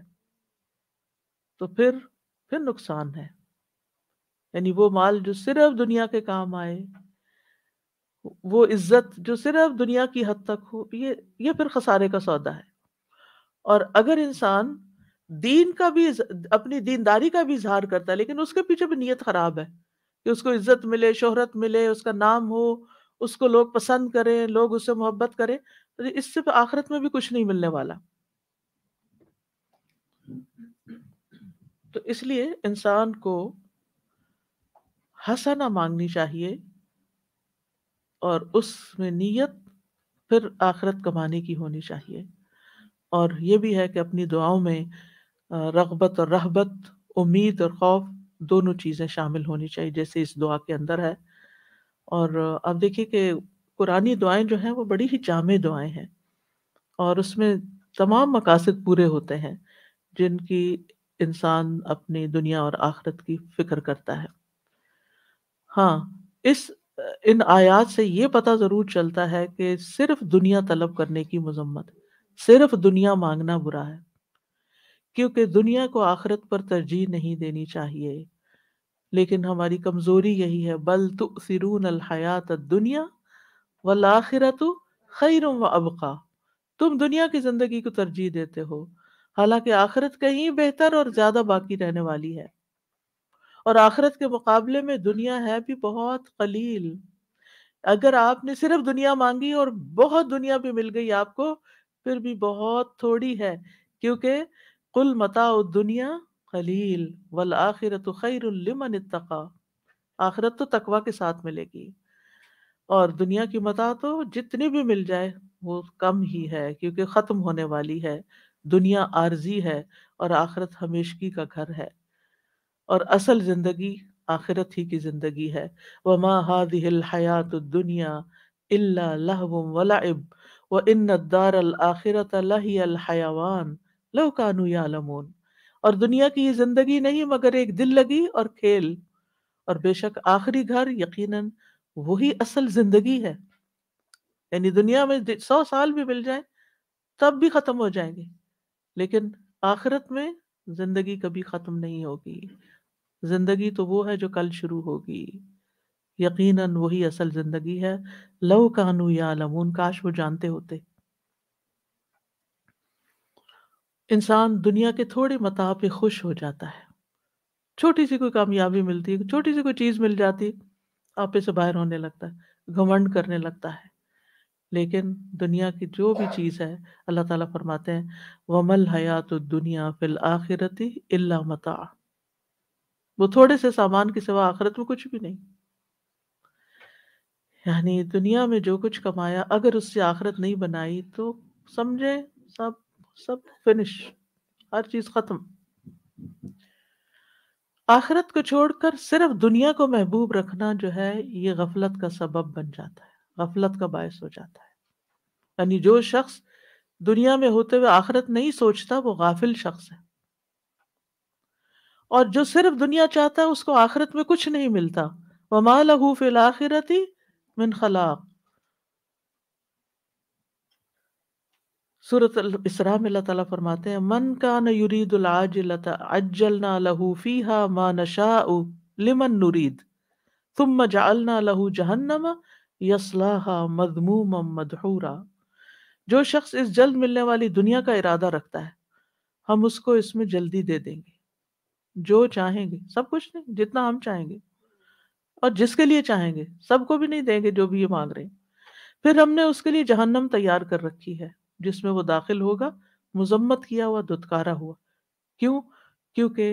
तो फिर फिर नुकसान है यानी वो माल जो सिर्फ दुनिया के काम आए वो इज्जत जो सिर्फ दुनिया की हद तक हो ये ये फिर खसारे का सौदा है और अगर इंसान दीन का भी अपनी दीनदारी का भी इजहार करता है लेकिन उसके पीछे भी नीयत खराब है कि उसको इज्जत मिले शोहरत मिले उसका नाम हो उसको लोग पसंद करें लोग उससे मोहब्बत करें इससे आखिरत में भी कुछ नहीं मिलने वाला तो इसलिए इंसान को हसना मांगनी चाहिए और उसमें नीयत फिर आखिरत कमाने की होनी चाहिए और यह भी है कि अपनी दुआओं में रगबत और रहबत उम्मीद और खौफ दोनों चीज़ें शामिल होनी चाहिए जैसे इस दुआ के अंदर है और आप देखिए कि कुरानी दुआएं जो हैं वो बड़ी ही जामे दुआएं हैं और उसमें तमाम मकासद पूरे होते हैं जिनकी इंसान अपनी दुनिया और आखरत की फिक्र करता है हाँ इस इन आयात से ये पता ज़रूर चलता है कि सिर्फ दुनिया तलब करने की मजम्मत सिर्फ दुनिया मांगना बुरा है क्योंकि दुनिया को आखरत पर तरजीह नहीं देनी चाहिए लेकिन हमारी कमज़ोरी यही है बल तो सिरून अलहयात दुनिया वलाखिरत खैर व अबका तुम दुनिया की जिंदगी को तरजीह देते हो हालांकि आखिरत कहीं बेहतर और ज्यादा बाकी रहने वाली है और आखिरत के मुकाबले में दुनिया है भी बहुत कलील अगर आपने सिर्फ दुनिया मांगी और बहुत दुनिया भी मिल गई आपको फिर भी बहुत थोड़ी है क्योंकि कुल मता दुनिया खलील वल आखिरत खैर लिमन इत्तका आखिरत तो तकवा के साथ मिलेगी और दुनिया की मता तो जितनी भी मिल जाए वो कम ही है क्योंकि ख़त्म होने वाली है दुनिया आर्जी है और आखिरत हमेशगी का घर है और असल ज़िंदगी आखिरत ही की ज़िंदगी है वमा हादिल हयात दुनिया इल्ला लहवम वलाइब व इन दार अल आखिरत अल हयावान लव कानू यालमून और दुनिया की ये ज़िंदगी नहीं मगर एक दिल लगी और खेल और बेशक आखिरी घर यकीनन वही असल जिंदगी है यानी दुनिया में सौ साल भी मिल जाए तब भी खत्म हो जाएंगे लेकिन आखिरत में जिंदगी कभी खत्म नहीं होगी जिंदगी तो वो है जो कल शुरू होगी यकीनन वही असल जिंदगी है लव कानू या लमून काश वो जानते होते इंसान दुनिया के थोड़े मता पे खुश हो जाता है छोटी सी कोई कामयाबी मिलती है छोटी सी कोई चीज मिल जाती है आपे से बाहर होने लगता है घमंड करने लगता है लेकिन दुनिया की जो भी चीज़ है अल्लाह ताला फरमाते हैं वमल हयात दुनिया फिल आखिरती इल्ला मता वो थोड़े से सामान के सिवा आखिरत में कुछ भी नहीं यानी दुनिया में जो कुछ कमाया अगर उससे आखिरत नहीं बनाई तो समझे सब सब फिनिश हर चीज़ ख़त्म आखिरत को छोड़कर सिर्फ दुनिया को महबूब रखना जो है ये गफलत का सबब बन जाता है गफलत का बायस हो जाता है यानी जो शख्स दुनिया में होते हुए आखिरत नहीं सोचता वो गाफिल शख्स है और जो सिर्फ दुनिया चाहता है उसको आखिरत में कुछ नहीं मिलता वमा लहू फिल आखिरती मिन खलाक सूरत इसरा में अल्लाह ताला फरमाते हैं मन का न युरीद आज अज्जलना लहू फीहा मा नशा लिमन नुरीद तुम जालना लहू जहन्नम यसलाहा मदमूम मदहूरा जो शख्स इस जल्द मिलने वाली दुनिया का इरादा रखता है हम उसको इसमें जल्दी दे देंगे जो चाहेंगे सब कुछ नहीं जितना हम चाहेंगे और जिसके लिए चाहेंगे सबको भी नहीं देंगे जो भी ये मांग रहे हैं फिर हमने उसके लिए जहन्नम तैयार कर रखी है जिसमें वो दाखिल होगा मुजम्मत किया हुआ दुत्कारा हुआ क्यों क्योंकि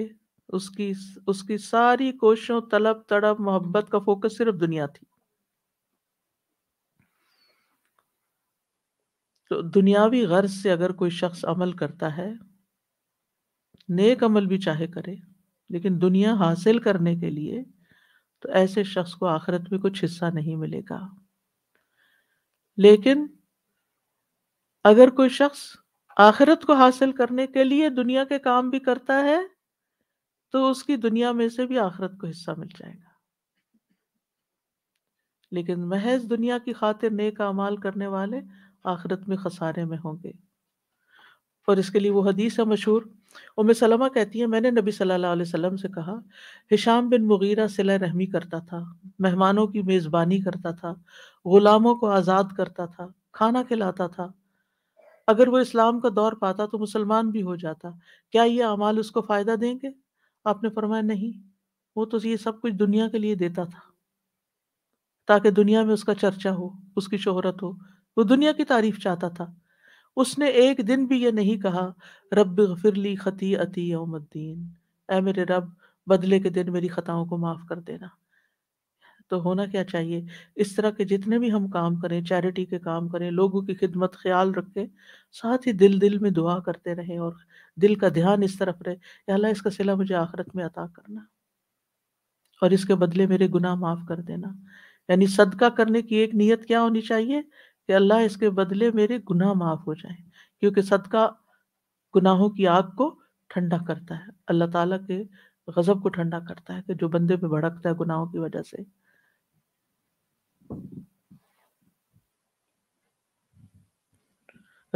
उसकी उसकी सारी कोशिशों तलब तड़प मोहब्बत का फोकस सिर्फ दुनिया थी तो दुनियावी गर्ज से अगर कोई शख्स अमल करता है नेक अमल भी चाहे करे लेकिन दुनिया हासिल करने के लिए तो ऐसे शख्स को आखिरत में कुछ हिस्सा नहीं मिलेगा लेकिन अगर कोई शख्स आखिरत को हासिल करने के लिए दुनिया के काम भी करता है तो उसकी दुनिया में से भी आखिरत को हिस्सा मिल जाएगा लेकिन महज दुनिया की खातिर नेक अमाल करने वाले आखिरत में खसारे में होंगे और इसके लिए वो हदीस है मशहूर उम सलमा कहती है मैंने नबी सल्लल्लाहु अलैहि वसल्लम से कहा हिशाम बिन मुगीरा सिला रहमी करता था मेहमानों की मेज़बानी करता था ग़ुलामों को आज़ाद करता था खाना खिलाता था अगर वो इस्लाम का दौर पाता तो मुसलमान भी हो जाता क्या ये अमाल उसको फ़ायदा देंगे आपने फरमाया नहीं वो तो ये सब कुछ दुनिया के लिए देता था ताकि दुनिया में उसका चर्चा हो उसकी शोहरत हो वो दुनिया की तारीफ चाहता था उसने एक दिन भी ये नहीं कहा रब गफिरली खती अती यौमद्दीन ए मेरे रब बदले के दिन मेरी खताओं को माफ़ कर देना तो होना क्या चाहिए इस तरह के जितने भी हम काम करें चैरिटी के काम करें लोगों की खिदमत ख्याल रखें साथ ही दिल दिल में दुआ करते रहें और दिल का ध्यान इस तरफ रहे अल्लाह इसका सिला मुझे आखरत में अता करना और इसके बदले मेरे गुनाह माफ़ कर देना यानी सदका करने की एक नीयत क्या होनी चाहिए कि अल्लाह इसके बदले मेरे गुनाह माफ़ हो जाए क्योंकि सदका गुनाहों की आग को ठंडा करता है अल्लाह ताला के गज़ब को ठंडा करता है कि जो बंदे पे भड़कता है गुनाहों की वजह से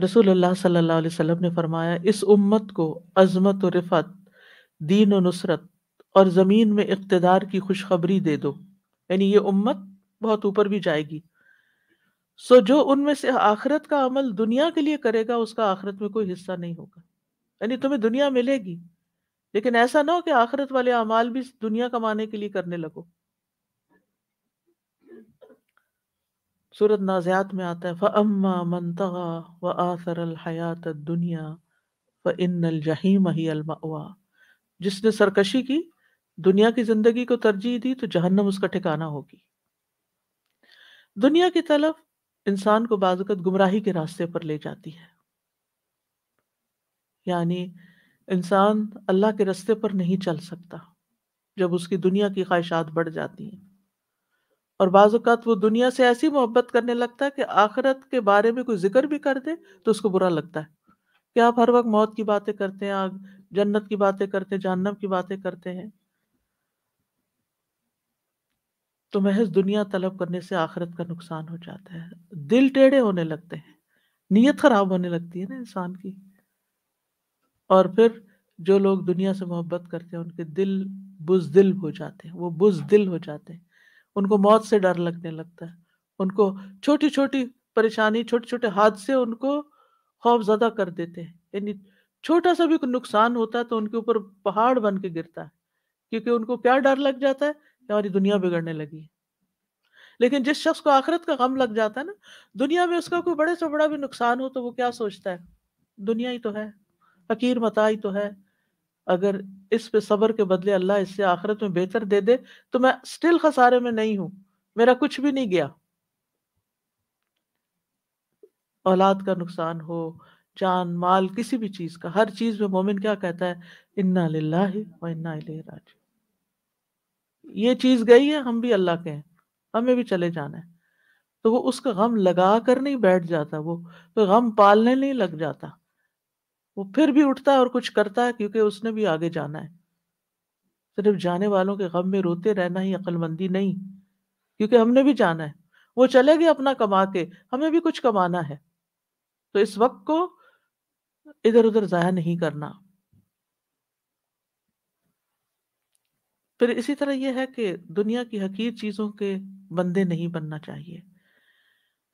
रसूल सल्लल्लाहु अलैहि वसल्लम ने फरमाया इस उम्मत को अजमत और रिफत दीन और नुसरत और ज़मीन में इकतदार की खुशखबरी दे दो यानी ये उम्मत बहुत ऊपर भी जाएगी सो जो उनमें से आखिरत का अमल दुनिया के लिए करेगा उसका आखिरत में कोई हिस्सा नहीं होगा यानी तुम्हें दुनिया मिलेगी लेकिन ऐसा ना हो कि आखिरत वाले अमाल भी दुनिया कमाने के लिए करने लगो सूरत नाजियात में आता है फ़म्मा मनतगा व आसर हयात दुनिया व इन जहीम ही अलमावा जिसने सरकशी की दुनिया की ज़िंदगी को तरजीह दी तो जहन्नम उसका ठिकाना होगी दुनिया की तलफ इंसान को बाजुकत गुमराही के रास्ते पर ले जाती है यानी इंसान अल्लाह के रास्ते पर नहीं चल सकता जब उसकी दुनिया की ख्वाहिशात बढ़ जाती हैं और बाज़त वो दुनिया से ऐसी मोहब्बत करने लगता है कि आखिरत के बारे में कोई जिक्र भी कर दे तो उसको बुरा लगता है कि आप हर वक्त मौत की बातें करते हैं आग जन्नत की बातें करते हैं जहन्नम की बातें करते हैं तो महज दुनिया तलब करने से आखिरत का नुकसान हो जाता है दिल टेढ़े होने लगते हैं नीयत खराब होने लगती है ना इंसान की और फिर जो लोग दुनिया से मोहब्बत करते हैं उनके दिल बुजदिल हो जाते हैं वो बुजदिल हो जाते हैं उनको मौत से डर लगने लगता है उनको छोटी छोटी परेशानी छोटे छोटे हादसे उनको खौफजदा कर देते हैं यानी छोटा सा भी नुकसान होता है तो उनके ऊपर पहाड़ बन के गिरता है क्योंकि उनको क्या डर लग जाता है हमारी दुनिया बिगड़ने लगी है लेकिन जिस शख्स को आखिरत का गम लग जाता है ना दुनिया में उसका कोई बड़े से बड़ा भी नुकसान हो तो वो क्या सोचता है दुनिया ही तो है फकीर मता ही तो है अगर इस पे सबर के बदले अल्लाह इससे आखिरत में बेहतर दे दे तो मैं स्टिल खसारे में नहीं हूं मेरा कुछ भी नहीं गया औलाद का नुकसान हो जान माल किसी भी चीज का हर चीज में मोमिन क्या कहता है इन्ना लाह व इन्ना राज ये चीज गई है हम भी अल्लाह के हैं हमें भी चले जाना है तो वो उसका गम लगा कर नहीं बैठ जाता वो तो गम पालने नहीं लग जाता वो फिर भी उठता है और कुछ करता है क्योंकि उसने भी आगे जाना है सिर्फ जाने वालों के गम में रोते रहना ही अक्लमंदी नहीं क्योंकि हमने भी जाना है वो चले गए अपना कमा के हमें भी कुछ कमाना है तो इस वक्त को इधर उधर जाया नहीं करना फिर इसी तरह यह है कि दुनिया की हकीर चीजों के बंदे नहीं बनना चाहिए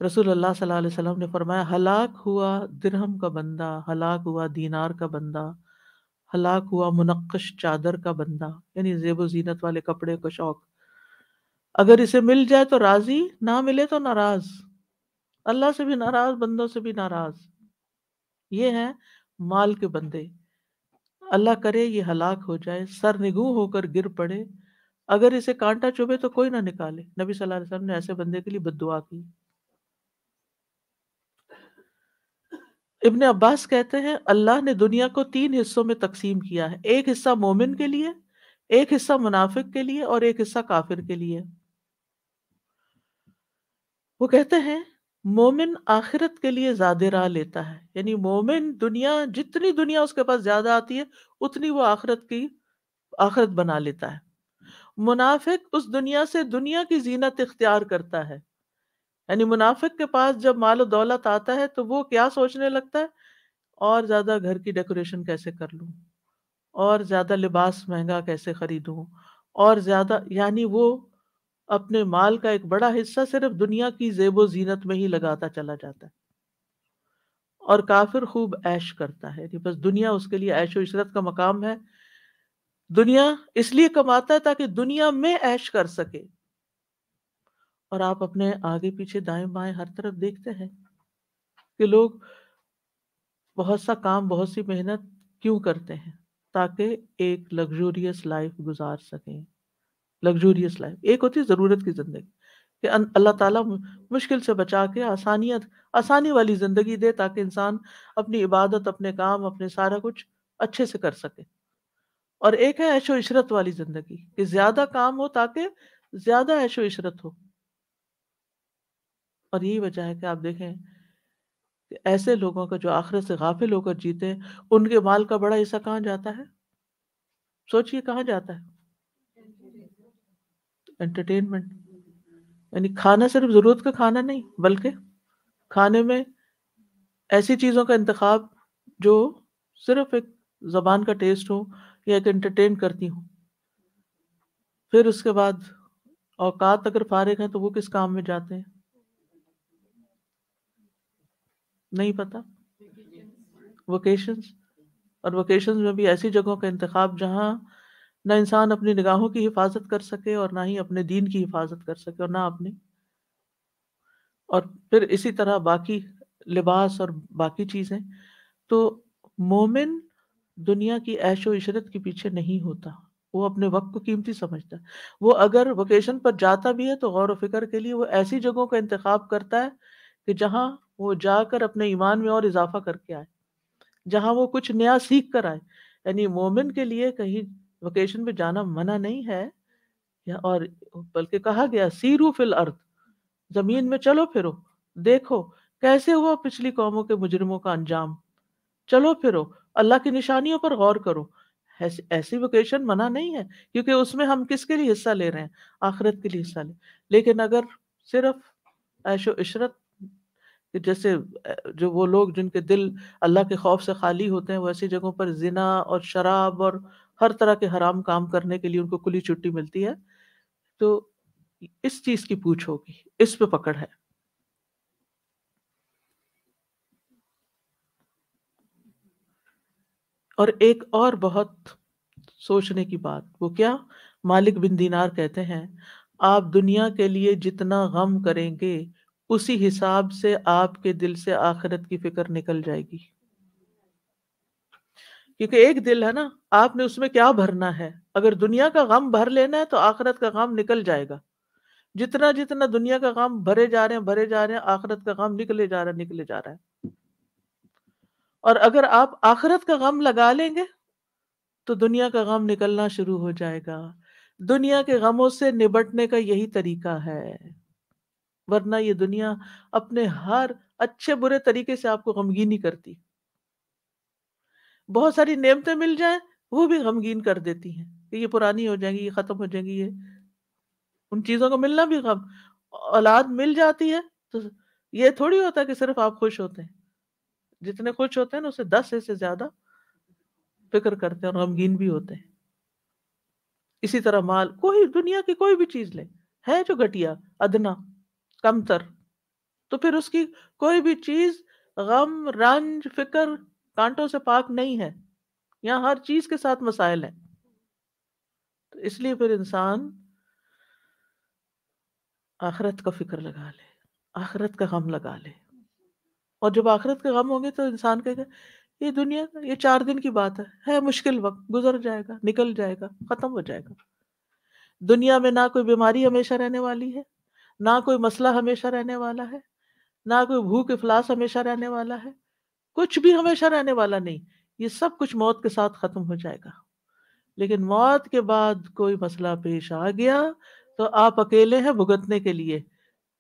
रसूल अल्लाह सल्लल्लाहु अलैहि वसल्लम ने फरमाया हलाक हुआ दिरहम का बंदा हलाक हुआ दीनार का बंदा हलाक हुआ मुनक्श चादर का बंदा यानी जेब जीनत वाले कपड़े का शौक अगर इसे मिल जाए तो राजी ना मिले तो नाराज अल्लाह से भी नाराज बंदों से भी नाराज ये है माल के बंदे अल्लाह करे ये हलाक हो जाए सर सरनिगू होकर गिर पड़े अगर इसे कांटा चुभे तो कोई ना निकाले नबी सल्लल्लाहु अलैहि वसल्लम ने ऐसे बंदे के लिए बद की इबन अब्बास कहते हैं अल्लाह ने दुनिया को तीन हिस्सों में तकसीम किया है एक हिस्सा मोमिन के लिए एक हिस्सा मुनाफिक के लिए और एक हिस्सा काफिर के लिए वो कहते हैं मोमिन आखिरत के लिए ज्यादा राह लेता है यानी मोमिन दुनिया जितनी दुनिया उसके पास ज्यादा आती है उतनी वो आखिरत की आखिरत बना लेता है मुनाफिक उस दुनिया से दुनिया की जीनत इख्तियार करता है यानी मुनाफिक के पास जब माल और दौलत आता है तो वो क्या सोचने लगता है और ज़्यादा घर की डेकोरेशन कैसे कर लू और ज़्यादा लिबास महंगा कैसे खरीदू और ज़्यादा यानी वो अपने माल का एक बड़ा हिस्सा सिर्फ दुनिया की जेबो जीनत में ही लगाता चला जाता है और काफिर खूब ऐश करता है कि बस दुनिया उसके लिए ऐशो इशरत का मकाम है दुनिया इसलिए कमाता है ताकि दुनिया में ऐश कर सके और आप अपने आगे पीछे दाएं बाएं हर तरफ देखते हैं कि लोग बहुत सा काम बहुत सी मेहनत क्यों करते हैं ताकि एक लग्जूरियस लाइफ गुजार सकें लग्जूरियस लाइफ एक होती है ज़रूरत की ज़िंदगी कि अल्लाह ताला मुश्किल से बचा के आसानियत आसानी वाली ज़िंदगी दे ताकि इंसान अपनी इबादत अपने काम अपने सारा कुछ अच्छे से कर सके और एक है ऐशो इशरत वाली ज़िंदगी कि ज़्यादा काम हो ताकि ज़्यादा ऐशो इशरत हो और यही वजह है कि आप देखें कि ऐसे लोगों का जो आखिर से गाफिल होकर जीते उनके माल का बड़ा हिस्सा कहाँ जाता है सोचिए कहाँ जाता है एंटरटेनमेंट यानी खाना सिर्फ ज़रूरत का खाना नहीं बल्कि खाने में ऐसी चीज़ों का इंतखब जो सिर्फ एक ज़बान का टेस्ट हो या एक एंटरटेन करती हूँ फिर उसके बाद औकात अगर फारिग हैं तो वो किस काम में जाते हैं नहीं पता वोकेशंस और वोकेशंस में भी ऐसी जगहों का इंतखब जहाँ ना इंसान अपनी निगाहों की हिफाजत कर सके और ना ही अपने दीन की हिफाजत कर सके और ना अपने और फिर इसी तरह बाकी लिबास और बाकी चीज़ें तो मोमिन दुनिया की ऐशो इशरत के पीछे नहीं होता वो अपने वक्त को कीमती समझता है वो अगर वोकेशन पर जाता भी है तो गौर व फिक्र के लिए वो ऐसी जगहों का इंतखब करता है कि जहाँ वो जाकर अपने ईमान में और इजाफा करके आए जहाँ वो कुछ नया सीख कर आए यानी मोमिन के लिए कहीं वकेशन पे जाना मना नहीं है या और बल्कि कहा गया सीरू फिल अर्थ जमीन में चलो फिरो देखो कैसे हुआ पिछली कौमों के मुजरिमों का अंजाम चलो फिरो अल्लाह की निशानियों पर गौर करो ऐसी ऐसी वोकेशन मना नहीं है क्योंकि उसमें हम किसके लिए हिस्सा ले रहे हैं आखिरत के लिए हिस्सा ले लेकिन अगर सिर्फ ऐशो इशरत कि जैसे जो वो लोग जिनके दिल अल्लाह के खौफ से खाली होते हैं वो ऐसी जगहों पर जिना और शराब और हर तरह के हराम काम करने के लिए उनको खुली छुट्टी मिलती है तो इस चीज की पूछ होगी इस पे पकड़ है और एक और बहुत सोचने की बात वो क्या मालिक बिन दीनार कहते हैं आप दुनिया के लिए जितना गम करेंगे उसी हिसाब से आपके दिल से आखिरत की फिक्र निकल जाएगी क्योंकि एक दिल है ना आपने उसमें क्या भरना है अगर दुनिया का गम भर लेना है तो आखिरत का गम निकल जाएगा जितना जितना दुनिया का गम भरे जा रहे हैं भरे जा रहे हैं आखिरत का गम निकले जा रहा है निकले जा रहा है और अगर आप आखिरत का गम लगा लेंगे तो दुनिया का गम निकलना शुरू हो जाएगा दुनिया के गमों से निबटने का यही तरीका है वरना ये दुनिया अपने हर अच्छे बुरे तरीके से आपको गमगीनी करती बहुत सारी नेमतें मिल जाए वो भी गमगीन कर देती हैं कि ये पुरानी हो जाएंगी ये खत्म हो जाएंगी ये उन चीजों को मिलना भी गम औलाद मिल जाती है तो ये थोड़ी होता है कि सिर्फ आप खुश होते हैं जितने खुश होते हैं ना उसे दस से ज्यादा फिक्र करते हैं और गमगीन भी होते हैं इसी तरह माल कोई दुनिया की कोई भी चीज ले है जो घटिया अदना कमतर तो फिर उसकी कोई भी चीज गम रंज फिक्र कांटों से पाक नहीं है यहाँ हर चीज के साथ मसाइल हैं तो इसलिए फिर इंसान आखरत का फिक्र लगा ले आखरत का गम लगा ले और जब आखरत के गम होंगे तो इंसान कहेगा ये दुनिया का ये चार दिन की बात है है मुश्किल वक्त गुजर जाएगा निकल जाएगा खत्म हो जाएगा दुनिया में ना कोई बीमारी हमेशा रहने वाली है ना कोई मसला हमेशा रहने वाला है ना कोई भूख इफलास हमेशा रहने वाला है कुछ भी हमेशा रहने वाला नहीं ये सब कुछ मौत के साथ खत्म हो जाएगा लेकिन मौत के बाद कोई मसला पेश आ गया तो आप अकेले हैं भुगतने के लिए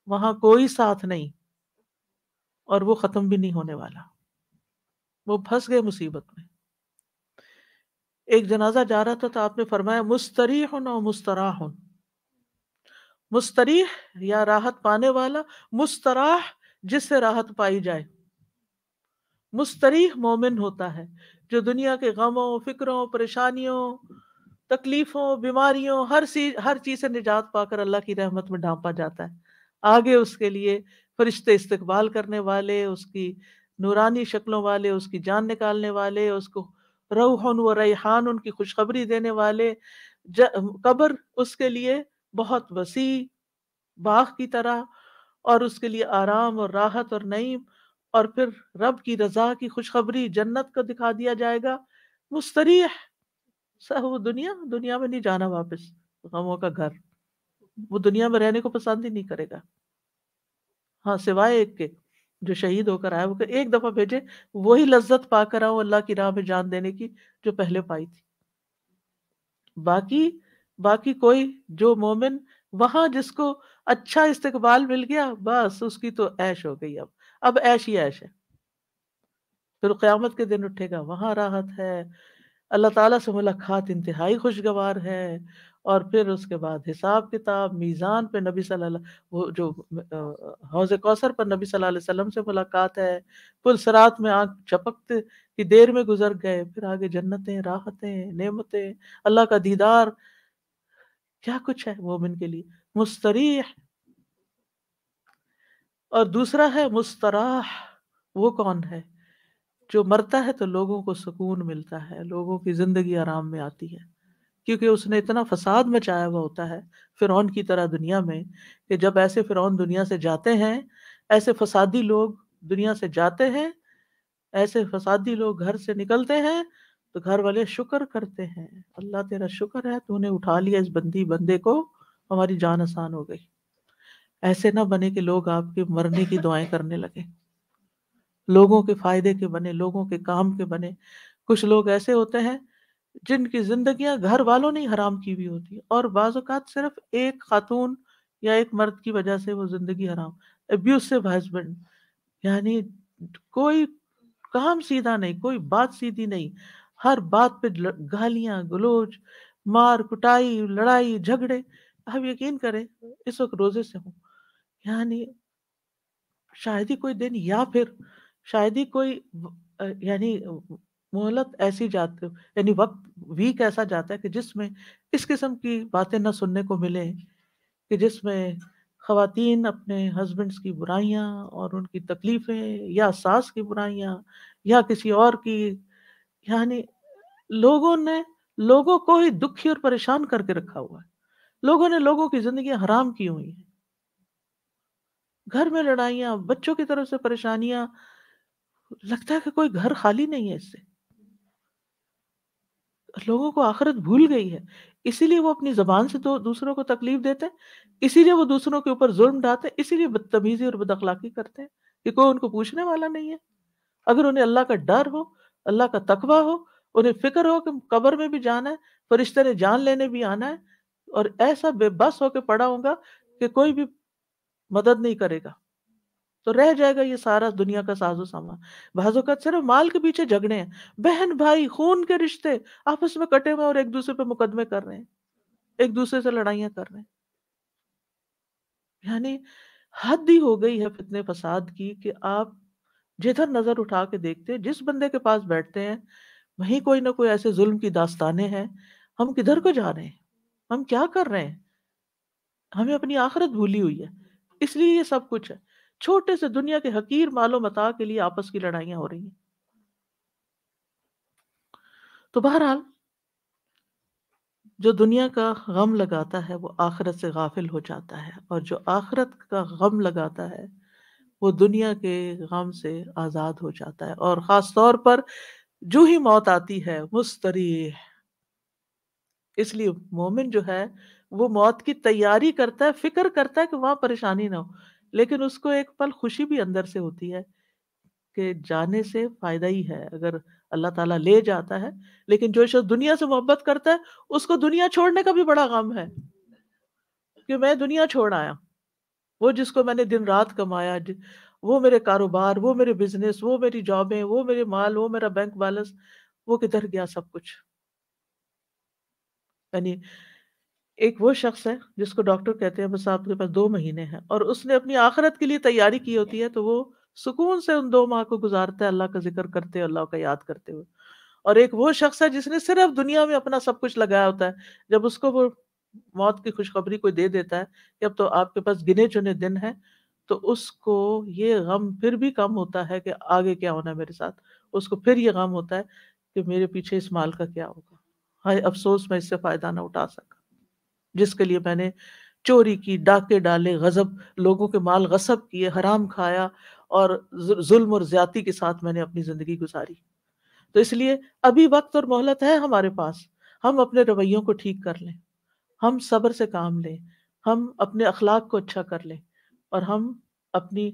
वहां कोई साथ नहीं और वो खत्म भी नहीं होने वाला वो फंस गए मुसीबत में एक जनाजा जा रहा था तो आपने फरमाया मुस्तरी ना मुस्तरा हूं मुस्तरीह या राहत पाने वाला मुस्तराह जिससे राहत पाई जाए मुस्तरीह मोमिन होता है जो दुनिया के गमों फिक्रों परेशानियों तकलीफों बीमारियों हर चीज हर चीज से निजात पाकर अल्लाह की रहमत में ढांपा जाता है आगे उसके लिए फरिश्ते इस्तकबाल करने वाले उसकी नूरानी शक्लों वाले उसकी जान निकालने वाले उसको रऊहन व रैहान उनकी खुशखबरी देने वाले कब्र उसके लिए बहुत वसी बाग की तरह और उसके लिए आराम और राहत और नईम और फिर रब की रजा की खुशखबरी जन्नत को दिखा दिया जाएगा मुस्तरीह वो दुनिया दुनिया में नहीं जाना वापस गमों का घर वो दुनिया में रहने को पसंद ही नहीं करेगा हाँ सिवाय एक के जो शहीद होकर आया वो एक दफा भेजे वही लज्जत पाकर आओ अल्लाह की राह में जान देने की जो पहले पाई थी बाकी बाकी कोई जो मोमिन वहां जिसको अच्छा इस्तकबाल मिल गया बस उसकी तो ऐश हो गई अब अब ऐश ही ऐश है फिर क़यामत के दिन उठेगा वहाँ राहत है अल्लाह ताला से मुलाकात इंतहाई खुशगवार है और फिर उसके बाद हिसाब किताब मीज़ान पे नबी सल्लल्लाहु वो जो हौज कौसर पर नबी सल्लल्लाहु अलैहि वसल्लम से मुलाकात है पुल सरात में आंख चपकते की देर में गुजर गए फिर आगे जन्नतें राहतें नेमतें अल्लाह का दीदार क्या कुछ है मोमिन के लिए मुस्तरीह और दूसरा है मुस्तराह वो कौन है जो मरता है तो लोगों को सुकून मिलता है लोगों की जिंदगी आराम में आती है क्योंकि उसने इतना फसाद मचाया हुआ होता है फिरौन की तरह दुनिया में कि जब ऐसे फिरौन दुनिया से जाते हैं ऐसे फसादी लोग दुनिया से जाते हैं ऐसे फसादी लोग घर से निकलते हैं तो घर वाले शुक्र करते हैं अल्लाह तेरा शुक्र है तूने उठा लिया इस बंदी बंदे को हमारी जान आसान हो गई ऐसे ना बने कि लोग आपके मरने की दुआएं करने लगे लोगों के फायदे के बने लोगों के काम के बने कुछ लोग ऐसे होते हैं जिनकी जिंदगियां घर वालों ने हराम की हुई होती और बाज़ात सिर्फ एक खातून या एक मर्द की वजह से वो जिंदगी हराम अब्यूसिव हस्बैंड यानी कोई काम सीधा नहीं कोई बात सीधी नहीं हर बात पे गालियां गलोच मार कुटाई लड़ाई झगड़े आप यकीन करें इस वक्त रोजे से हूँ यानी शायद ही कोई दिन या फिर शायद ही कोई यानी मोहलत ऐसी जाते यानी वक्त वीक ऐसा जाता है कि जिसमें इस किस्म की बातें ना सुनने को मिले कि जिसमें खातन अपने हस्बैंड्स की बुराइयां और उनकी तकलीफ़ें या सास की बुराइयां या किसी और की यानी लोगों ने लोगों को ही दुखी और परेशान करके रखा हुआ है लोगों ने लोगों की जिंदगी हराम की हुई है घर में लड़ाइया बच्चों की तरफ से परेशानियां लगता है कि कोई घर खाली नहीं है इससे लोगों को आखिरत भूल गई है इसीलिए वो अपनी जबान से तो दूसरों को तकलीफ देते हैं इसीलिए वो दूसरों के ऊपर जुल्म डालते हैं इसीलिए बदतमीजी और बदखलाकी करते हैं कि कोई उनको पूछने वाला नहीं है अगर उन्हें अल्लाह का डर हो अल्लाह का तकवा हो उन्हें फिक्र हो कि कबर में भी जाना है फरिश्ते ने जान लेने भी आना है और ऐसा बेबस होकर पड़ा होगा कि कोई भी मदद नहीं करेगा तो रह जाएगा ये सारा दुनिया का साजो सामान बाजो का सिर्फ माल के पीछे झगड़े हैं बहन भाई खून के रिश्ते आपस में कटे हुए और एक दूसरे पे मुकदमे कर रहे हैं एक दूसरे से लड़ाइयां कर रहे हैं यानी हद ही हो गई है फितने फसाद की कि आप जिधर नजर उठा के देखते हैं जिस बंदे के पास बैठते हैं वहीं कोई ना कोई ऐसे जुल्म की दास्तानें हैं हम किधर को जा रहे हैं हम क्या कर रहे हैं हमें अपनी आखरत भूली हुई है इसलिए ये सब कुछ है छोटे से दुनिया के हकीर मालो मता के लिए आपस की लड़ाइयां हो रही हैं तो बहरहाल जो दुनिया का गम लगाता है वो आखरत से गाफिल हो जाता है और जो आखरत का गम लगाता है वो दुनिया के गम से आज़ाद हो जाता है और ख़ास तौर पर जो ही मौत आती है मुस्तरी इसलिए मोमिन जो है वो मौत की तैयारी करता है फिक्र करता है कि वहां परेशानी ना हो लेकिन उसको एक पल खुशी भी अंदर से होती है कि जाने से फायदा ही है अगर अल्लाह ताला ले जाता है लेकिन जो शख्स दुनिया से मोहब्बत करता है उसको दुनिया छोड़ने का भी बड़ा गम है कि मैं दुनिया छोड़ आया वो जिसको मैंने दिन रात कमाया वो मेरे कारोबार वो मेरे बिजनेस वो मेरी जॉबें वो मेरे माल वो मेरा बैंक बैलेंस वो किधर गया सब कुछ यानी एक वो शख्स है जिसको डॉक्टर कहते हैं बस आपके पास दो महीने हैं और उसने अपनी आखिरत के लिए तैयारी की होती है तो वो सुकून से उन दो माह को गुजारता है अल्लाह का जिक्र करते हुए अल्लाह का याद करते हुए और एक वो शख्स है जिसने सिर्फ दुनिया में अपना सब कुछ लगाया होता है जब उसको वो मौत की खुशखबरी कोई दे देता है कि अब तो आपके पास गिने चुने दिन है तो उसको ये गम फिर भी कम होता है कि आगे क्या होना है मेरे साथ उसको फिर ये गम होता है कि मेरे पीछे इस माल का क्या होगा हाय अफसोस मैं इससे फ़ायदा ना उठा सका जिसके लिए मैंने चोरी की डाके डाले गज़ब लोगों के माल गसब किए हराम खाया और जुल्म और ज्यादती के साथ मैंने अपनी ज़िंदगी गुजारी तो इसलिए अभी वक्त और मोहलत है हमारे पास हम अपने रवैयों को ठीक कर लें हम सब्र से काम लें हम अपने अखलाक को अच्छा कर लें और हम अपनी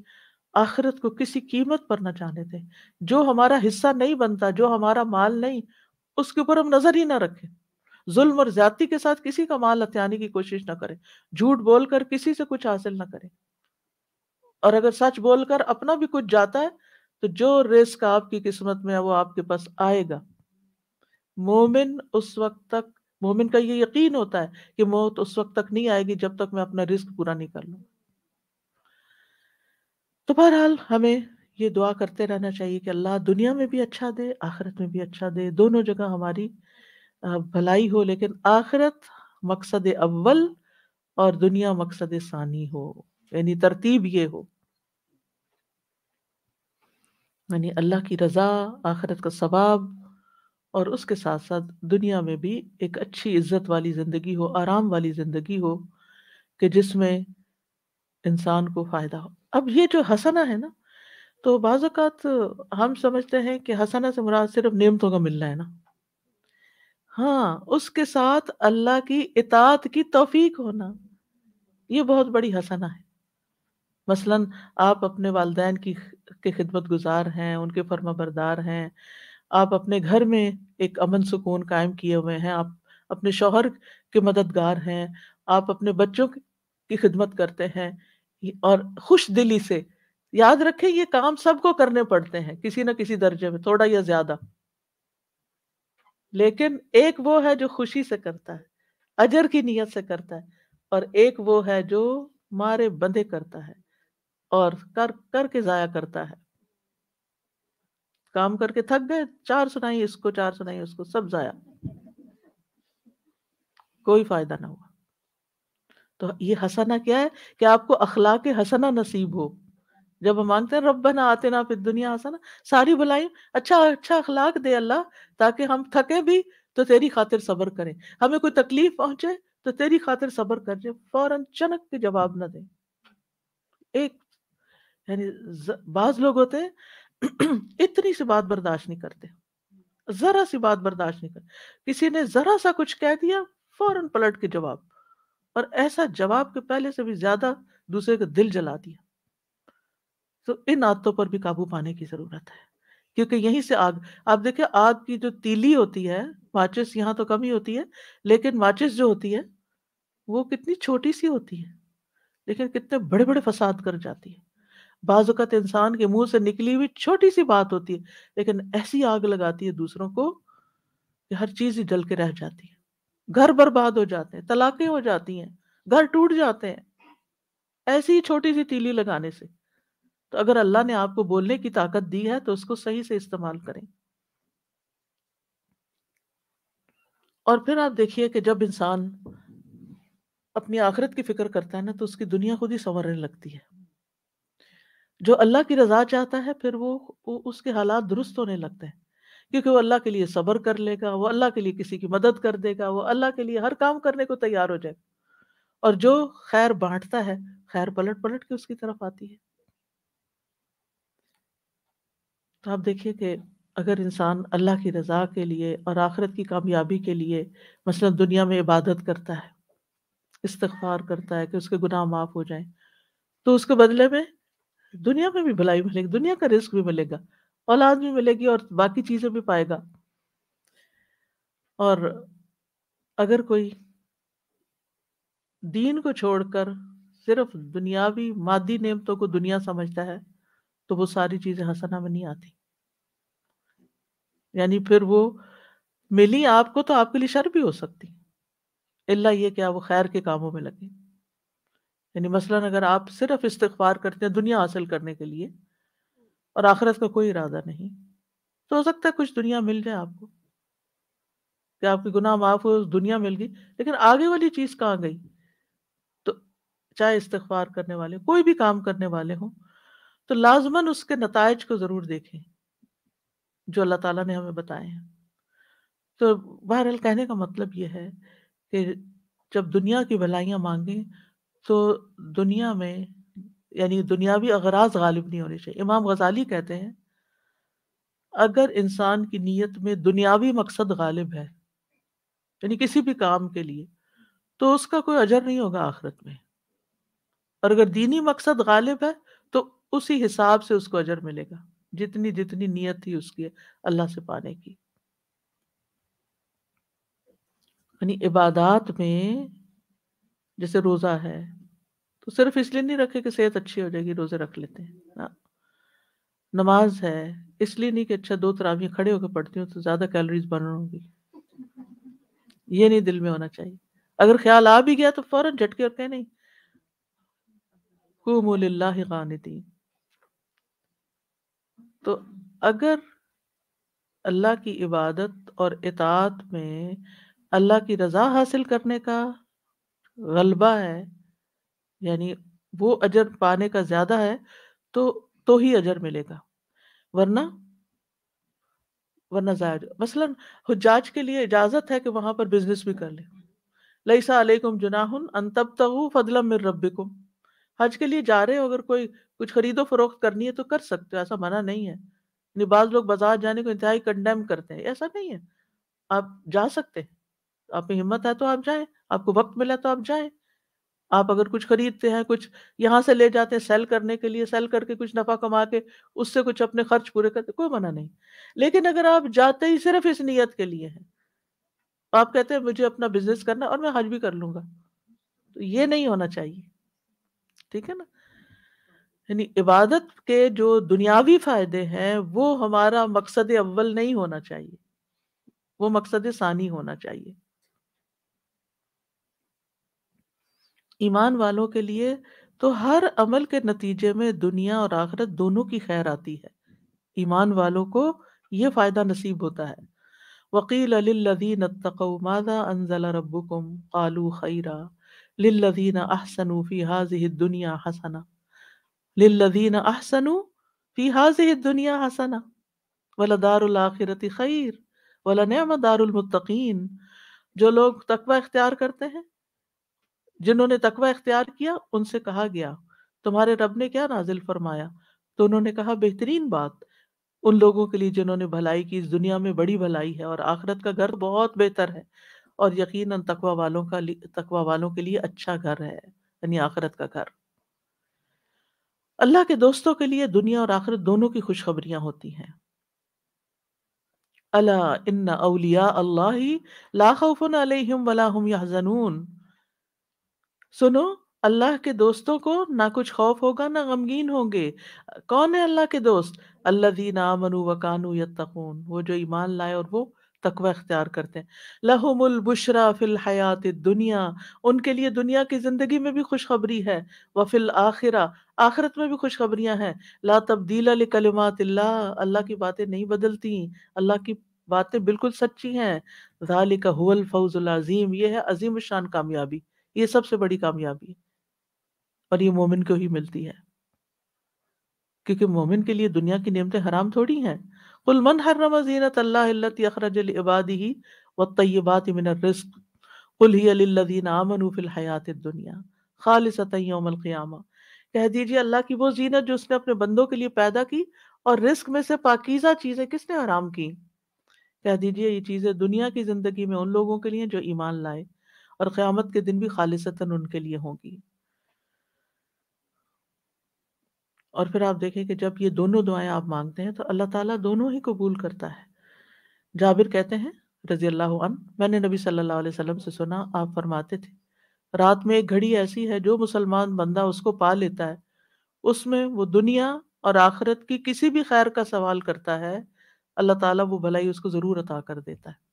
आखिरत को किसी कीमत पर ना जाने दें जो हमारा हिस्सा नहीं बनता जो हमारा माल नहीं उसके ऊपर हम नजर ही ना रखें जुल्म और ज्यादा के साथ किसी का माल हत्याने की कोशिश ना करें झूठ बोलकर किसी से कुछ हासिल ना करें और अगर सच बोलकर अपना भी कुछ जाता है तो जो रिस्क आपकी किस्मत में है वो आपके पास आएगा मोमिन उस वक्त तक मोमिन का ये यकीन होता है कि मौत उस वक्त तक नहीं आएगी जब तक मैं अपना रिस्क पूरा नहीं कर लूँ तो बहरहाल हमें ये दुआ करते रहना चाहिए कि अल्लाह दुनिया में भी अच्छा दे आखिरत में भी अच्छा दे दोनों जगह हमारी भलाई हो लेकिन आखिरत मकसद अव्वल और दुनिया मकसद सानी हो यानी तरतीब ये हो यानी अल्लाह की रजा आखिरत का सवाब और उसके साथ साथ दुनिया में भी एक अच्छी इज्जत वाली ज़िंदगी हो आराम वाली ज़िंदगी हो कि जिसमें इंसान को फ़ायदा हो अब ये जो हसना है ना तो बाज़ हम समझते हैं कि हसना से मुराद सिर्फ नियमतों का मिलना है ना हाँ उसके साथ अल्लाह की इतात की तौफीक होना ये बहुत बड़ी हसना है मसलन आप अपने वालदेन की के खिदमत गुजार हैं उनके फर्मा बरदार हैं आप अपने घर में एक अमन सुकून कायम किए हुए हैं आप अपने शोहर के मददगार हैं आप अपने बच्चों की खिदमत करते हैं और खुश दिली से याद रखें ये काम सबको करने पड़ते हैं किसी ना किसी दर्जे में थोड़ा या ज्यादा लेकिन एक वो है जो खुशी से करता है अजर की नीयत से करता है और एक वो है जो मारे बंधे करता है और कर करके जाया करता है काम करके थक गए चार सुनाई इसको चार सुनाई उसको सब जाया कोई फायदा ना हुआ तो ये हसना क्या है कि आपको अखलाक हसना नसीब हो जब हम मांगते हैं रब ना आते ना फिर दुनिया हसना सारी भलाई अच्छा अच्छा अखलाक दे अल्लाह ताकि हम थके भी तो तेरी खातिर सब्र करें हमें कोई तकलीफ पहुंचे तो तेरी खातिर सब्र कर दे फौरन चनक के जवाब ना दें एक यानी बाज लोग होते हैं इतनी सी बात बर्दाश्त नहीं करते जरा सी बात बर्दाश्त नहीं करते किसी ने जरा सा कुछ कह दिया फौरन पलट के जवाब और ऐसा जवाब के पहले से भी ज्यादा दूसरे का दिल जला दिया तो इन आदतों पर भी काबू पाने की जरूरत है क्योंकि यहीं से आग आप देखिए आग की जो तीली होती है माचिस यहाँ तो कम ही होती है लेकिन माचिस जो होती है वो कितनी छोटी सी होती है लेकिन कितने बड़े बड़े फसाद कर जाती है बाजुकत इंसान के मुंह से निकली हुई छोटी सी बात होती है लेकिन ऐसी आग लगाती है दूसरों को कि हर चीज ही जल के रह जाती है घर बर्बाद हो जाते हैं तलाकें हो जाती हैं घर टूट जाते हैं ऐसी ही छोटी सी तीली लगाने से तो अगर अल्लाह ने आपको बोलने की ताकत दी है तो उसको सही से इस्तेमाल करें और फिर आप देखिए कि जब इंसान अपनी आखिरत की फिक्र करता है ना तो उसकी दुनिया खुद ही संवरने लगती है जो अल्लाह की रजा चाहता है फिर वो, वो उसके हालात दुरुस्त होने लगते हैं क्योंकि वो अल्लाह के लिए सब्र कर लेगा वो अल्लाह के लिए किसी की मदद कर देगा वो अल्लाह के लिए हर काम करने को तैयार हो जाएगा और जो खैर बांटता है खैर पलट पलट के उसकी तरफ आती है तो आप देखिए कि अगर इंसान अल्लाह की रज़ा के लिए और आखरत की कामयाबी के लिए मसलन दुनिया में इबादत करता है इस्तफार करता है कि उसके गुनाह माफ़ हो जाए तो उसके बदले में दुनिया में भी भलाई मिलेगी दुनिया का रिस्क भी मिलेगा औलाद भी मिलेगी और बाकी चीजें भी पाएगा और अगर कोई दीन को छोड़कर सिर्फ दुनियावी मादी नेमतों को दुनिया समझता है तो वो सारी चीजें हसना में नहीं आती यानी फिर वो मिली आपको तो आपके लिए शर भी हो सकती इल्ला ये क्या वो खैर के कामों में लगे यानी मसलन अगर आप सिर्फ इस्तफार करते हैं दुनिया हासिल करने के लिए और आखिरत का कोई इरादा नहीं तो हो सकता है कुछ दुनिया मिल जाए आपको कि आपके गुनाह माफ हो दुनिया मिल गई लेकिन आगे वाली चीज कहाँ गई तो चाहे इस्तफार करने वाले कोई भी काम करने वाले हों तो लाजमन उसके नतज को जरूर देखें जो अल्लाह ताला ने हमें बताए हैं तो बहरहाल कहने का मतलब यह है कि जब दुनिया की भलाइयाँ मांगें तो दुनिया में यानी दुनियावी अगराज गालिब नहीं होने चाहिए इमाम गजाली कहते हैं अगर इंसान की नीयत में दुनियावी मकसद गालिब है यानी किसी भी काम के लिए तो उसका कोई अजर नहीं होगा आखिरत में और अगर दीनी मकसद गालिब है तो उसी हिसाब से उसको अजर मिलेगा जितनी जितनी नीयत थी उसकी अल्लाह से पाने की यानी इबादात में जैसे रोज़ा है तो सिर्फ इसलिए नहीं रखे कि सेहत अच्छी हो जाएगी रोजे रख लेते हैं ना नमाज है इसलिए नहीं कि अच्छा दो तरावी खड़े होकर पढ़ती हूँ तो ज्यादा कैलोरीज बर्न होगी ये नहीं दिल में होना चाहिए अगर ख्याल आ भी गया तो फौरन झटके और कह नहीं कुमोलिल्लानिदी तो अगर अल्लाह की इबादत और इतात में अल्लाह की रजा हासिल करने का गलबा है यानी वो अजर पाने का ज्यादा है तो तो ही अजर मिलेगा वरना वरना जाया मसलन हजाज के लिए इजाजत है कि वहां पर बिजनेस भी कर ले लईसा अलैकुम जुनाहुन अनतब तहु फदला मिर रब्बिकुम हज के लिए जा रहे हो अगर कोई कुछ खरीदो फरोख्त करनी है तो कर सकते हो ऐसा मना नहीं है यानी लोग बाजार जाने को इंतहाई कंडेम करते हैं ऐसा नहीं है आप जा सकते आपकी हिम्मत है तो आप जाए आपको वक्त मिला तो आप जाए आप अगर कुछ खरीदते हैं कुछ यहाँ से ले जाते हैं सेल करने के लिए सेल करके कुछ नफा कमा के उससे कुछ अपने खर्च पूरे करते कोई मना नहीं लेकिन अगर आप जाते ही सिर्फ इस नीयत के लिए है आप कहते हैं मुझे अपना बिजनेस करना और मैं हज भी कर लूंगा तो ये नहीं होना चाहिए ठीक है ना यानी इबादत के जो दुनियावी फायदे हैं वो हमारा मकसद अव्वल नहीं होना चाहिए वो मकसद सानी होना चाहिए ईमान वालों के लिए तो हर अमल के नतीजे में दुनिया और आखिरत दोनों की खैर आती है ईमान वालों को यह फ़ायदा नसीब होता है वकील लल्लदीन तकौमादा रबुकुम कालू खैरा लल्लदीन अहसनु फ़ी हाजिह दुनिया हसना लल्लदीन अहसनु फ़ी हाजिह दुनिया हसना वला दारुल खैर वला दारुल मुत्तकीन जो लोग तकवा इख्तियार करते हैं जिन्होंने तकवा इख्तियार किया उनसे कहा गया तुम्हारे रब ने क्या नाजिल फरमाया तो उन्होंने कहा बेहतरीन बात उन लोगों के लिए जिन्होंने भलाई की इस दुनिया में बड़ी भलाई है और आखरत का घर बहुत बेहतर है और यकीनन तकवा वालों का तकवा वालों के लिए अच्छा घर है यानी आखरत का घर अल्लाह के दोस्तों के लिए दुनिया और आखिरत दोनों की खुशखबरियां होती हैं अला इन्ना अलिया अल्लाह ला अलैहिम वला हम यहजनून सुनो अल्लाह के दोस्तों को ना कुछ खौफ होगा ना गमगीन होंगे कौन है अल्लाह के दोस्त अल्लाह दीन वक़ानू या तकून वो जो ईमान लाए और वो तकवा अख्तियार करते हैं लहमुल बुशरा फिल हयात दुनिया उनके लिए दुनिया की ज़िंदगी में भी खुशखबरी है व फिल आखिरा आखिरत में भी खुशखबरियाँ हैं ला तब्दीला कलमात अल्लाह की बातें नहीं बदलती अल्लाह की बातें बिल्कुल सच्ची हैं जालिका हुल फौज़ुल अज़ीम ये है अजीम शान कामयाबी ये सबसे बड़ी कामयाबी और ये मोमिन को ही मिलती है क्योंकि मोमिन के लिए दुनिया की नियमतें हराम थोड़ी हैं कुल मन हर रमजीनत अल्लाह अखरज इबादी व तयबात मिन रिस्क कुल ही अल्लदीन आमन फिल हयात दुनिया खालिस क़ियामा कह दीजिए अल्लाह की वो जीनत जो उसने अपने बंदों के लिए पैदा की और रिस्क में से पाकिजा चीजें किसने हराम की कह दीजिए ये चीजें दुनिया की जिंदगी में उन लोगों के लिए जो ईमान लाए और क़यामत के दिन भी खालिशता उनके लिए होंगी और फिर आप देखें कि जब ये दोनों दुआएं आप मांगते हैं तो अल्लाह ताला दोनों ही कबूल करता है जाबिर कहते हैं रजी अल्लाह मैंने नबी सल्लल्लाहु अलैहि वसल्लम से सुना आप फरमाते थे रात में एक घड़ी ऐसी है जो मुसलमान बंदा उसको पा लेता है उसमें वो दुनिया और आखिरत की किसी भी खैर का सवाल करता है अल्लाह ताला वो भलाई उसको ज़रूर अता कर देता है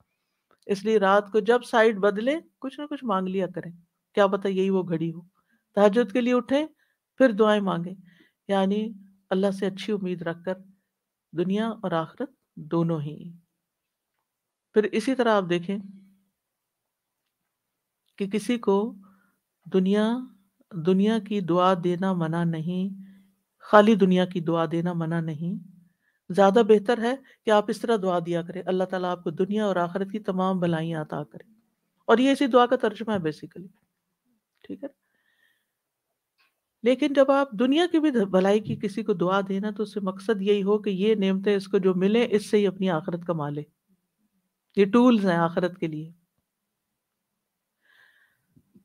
इसलिए रात को जब साइड बदले कुछ ना कुछ मांग लिया करें क्या पता यही वो घड़ी हो तहजद के लिए उठें फिर दुआएं मांगे यानी अल्लाह से अच्छी उम्मीद रखकर दुनिया और आखरत दोनों ही फिर इसी तरह आप देखें कि किसी को दुनिया दुनिया की दुआ देना मना नहीं खाली दुनिया की दुआ देना मना नहीं ज़्यादा बेहतर है कि आप इस तरह दुआ दिया करें अल्लाह ताला आपको दुनिया और आखिरत की तमाम भलाइयाँ अता करें और ये इसी दुआ का तर्जमा है बेसिकली ठीक है लेकिन जब आप दुनिया की भी भलाई की किसी को दुआ देना तो उससे मकसद यही हो कि ये नियमतें इसको जो मिले इससे ही अपनी आखिरत कमा ले ये टूल्स हैं आखिरत के लिए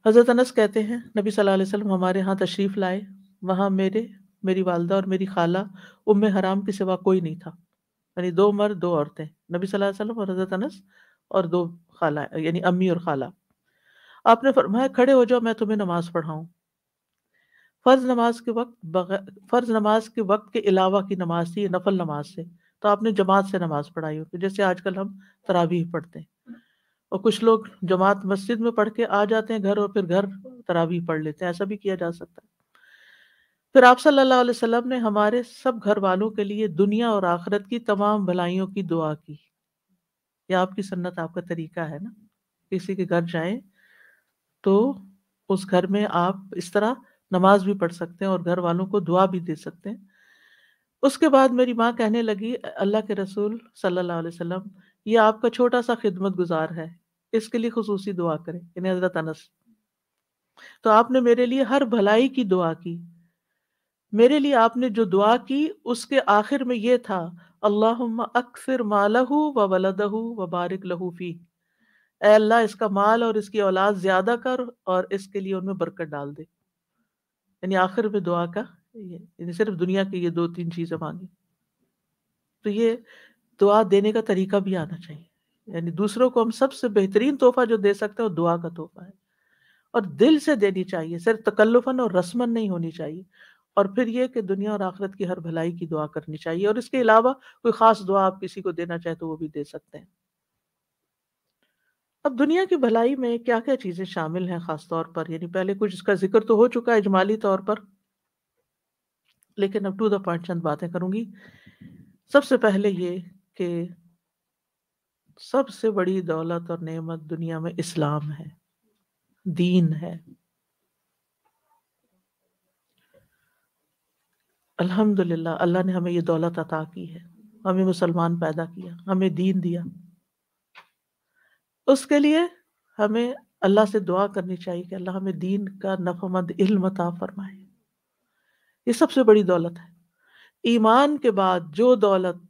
हज़रत अनस कहते हैं नबी सल्लल्लाहु अलैहि वसल्लम हमारे यहाँ तशरीफ़ लाए वहां मेरे मेरी वालदा और मेरी खाला उम हराम के सिवा कोई नहीं था यानी दो मर्द दो औरतें नबी सल्लल्लाहु अलैहि वसल्लम और हजरत अनस और दो खाला यानी अम्मी और खाला आपने फरमाया खड़े हो जाओ मैं तुम्हें नमाज पढ़ाऊँ फ़र्ज़ नमाज के वक्त फ़र्ज़ नमाज के वक्त के अलावा की नमाज थी नफल नमाज से तो आपने जमात से नमाज पढ़ाई होगी जैसे आजकल हम तरावीह पढ़ते हैं और कुछ लोग जमात मस्जिद में पढ़ के आ जाते हैं घर और फिर घर तरावीह पढ़ लेते हैं ऐसा भी किया जा सकता है फिर आप सल्लल्लाहु अलैहि वसल्लम ने हमारे सब घर वालों के लिए दुनिया और आखरत की तमाम भलाइयों की दुआ की यह आपकी सन्नत आपका तरीका है ना किसी के घर जाएं तो उस घर में आप इस तरह नमाज भी पढ़ सकते हैं और घर वालों को दुआ भी दे सकते हैं उसके बाद मेरी माँ कहने लगी अल्लाह के रसूल सल्लल्लाहु अलैहि वसल्लम ये आपका छोटा सा खिदमत गुजार है इसके लिए खसूसी दुआ करें यानी हजरत अनस तो आपने मेरे लिए हर भलाई की दुआ की मेरे लिए आपने जो दुआ की उसके आखिर में ये था अल्लाहुम्मा अक्सर मालहू व वलदहू व बारिक लहूफी अल्लाह इसका माल और इसकी औलाद ज़्यादा कर और इसके लिए उनमें बरकत डाल दे यानी आखिर में दुआ का ये सिर्फ दुनिया की ये दो तीन चीज़ें मांगी तो ये दुआ देने का तरीका भी आना चाहिए यानी दूसरों को हम सबसे बेहतरीन तोहफा जो दे सकते हैं वो दुआ का तोहफा है और दिल से देनी चाहिए सिर्फ तकल्लुफन और रस्मन नहीं होनी चाहिए और फिर ये कि दुनिया और आखिरत की हर भलाई की दुआ करनी चाहिए और इसके अलावा कोई खास दुआ आप किसी को देना चाहे तो वो भी दे सकते हैं अब दुनिया की भलाई में क्या क्या चीज़ें शामिल हैं ख़ास तौर पर यानी पहले कुछ इसका जिक्र तो हो चुका है इजमाली तौर पर लेकिन अब टू द पॉइंट चंद बातें करूंगी सबसे पहले ये कि सबसे बड़ी दौलत और नेमत दुनिया में इस्लाम है दीन है अल्हम्दुलिल्लाह अल्लाह ने हमें ये दौलत अता की है हमें मुसलमान पैदा किया हमें दीन दिया उसके लिए हमें अल्लाह से दुआ करनी चाहिए कि अल्लाह हमें दीन का नफमंद इल्म अता फरमाए ये सबसे बड़ी दौलत है ईमान के बाद जो दौलत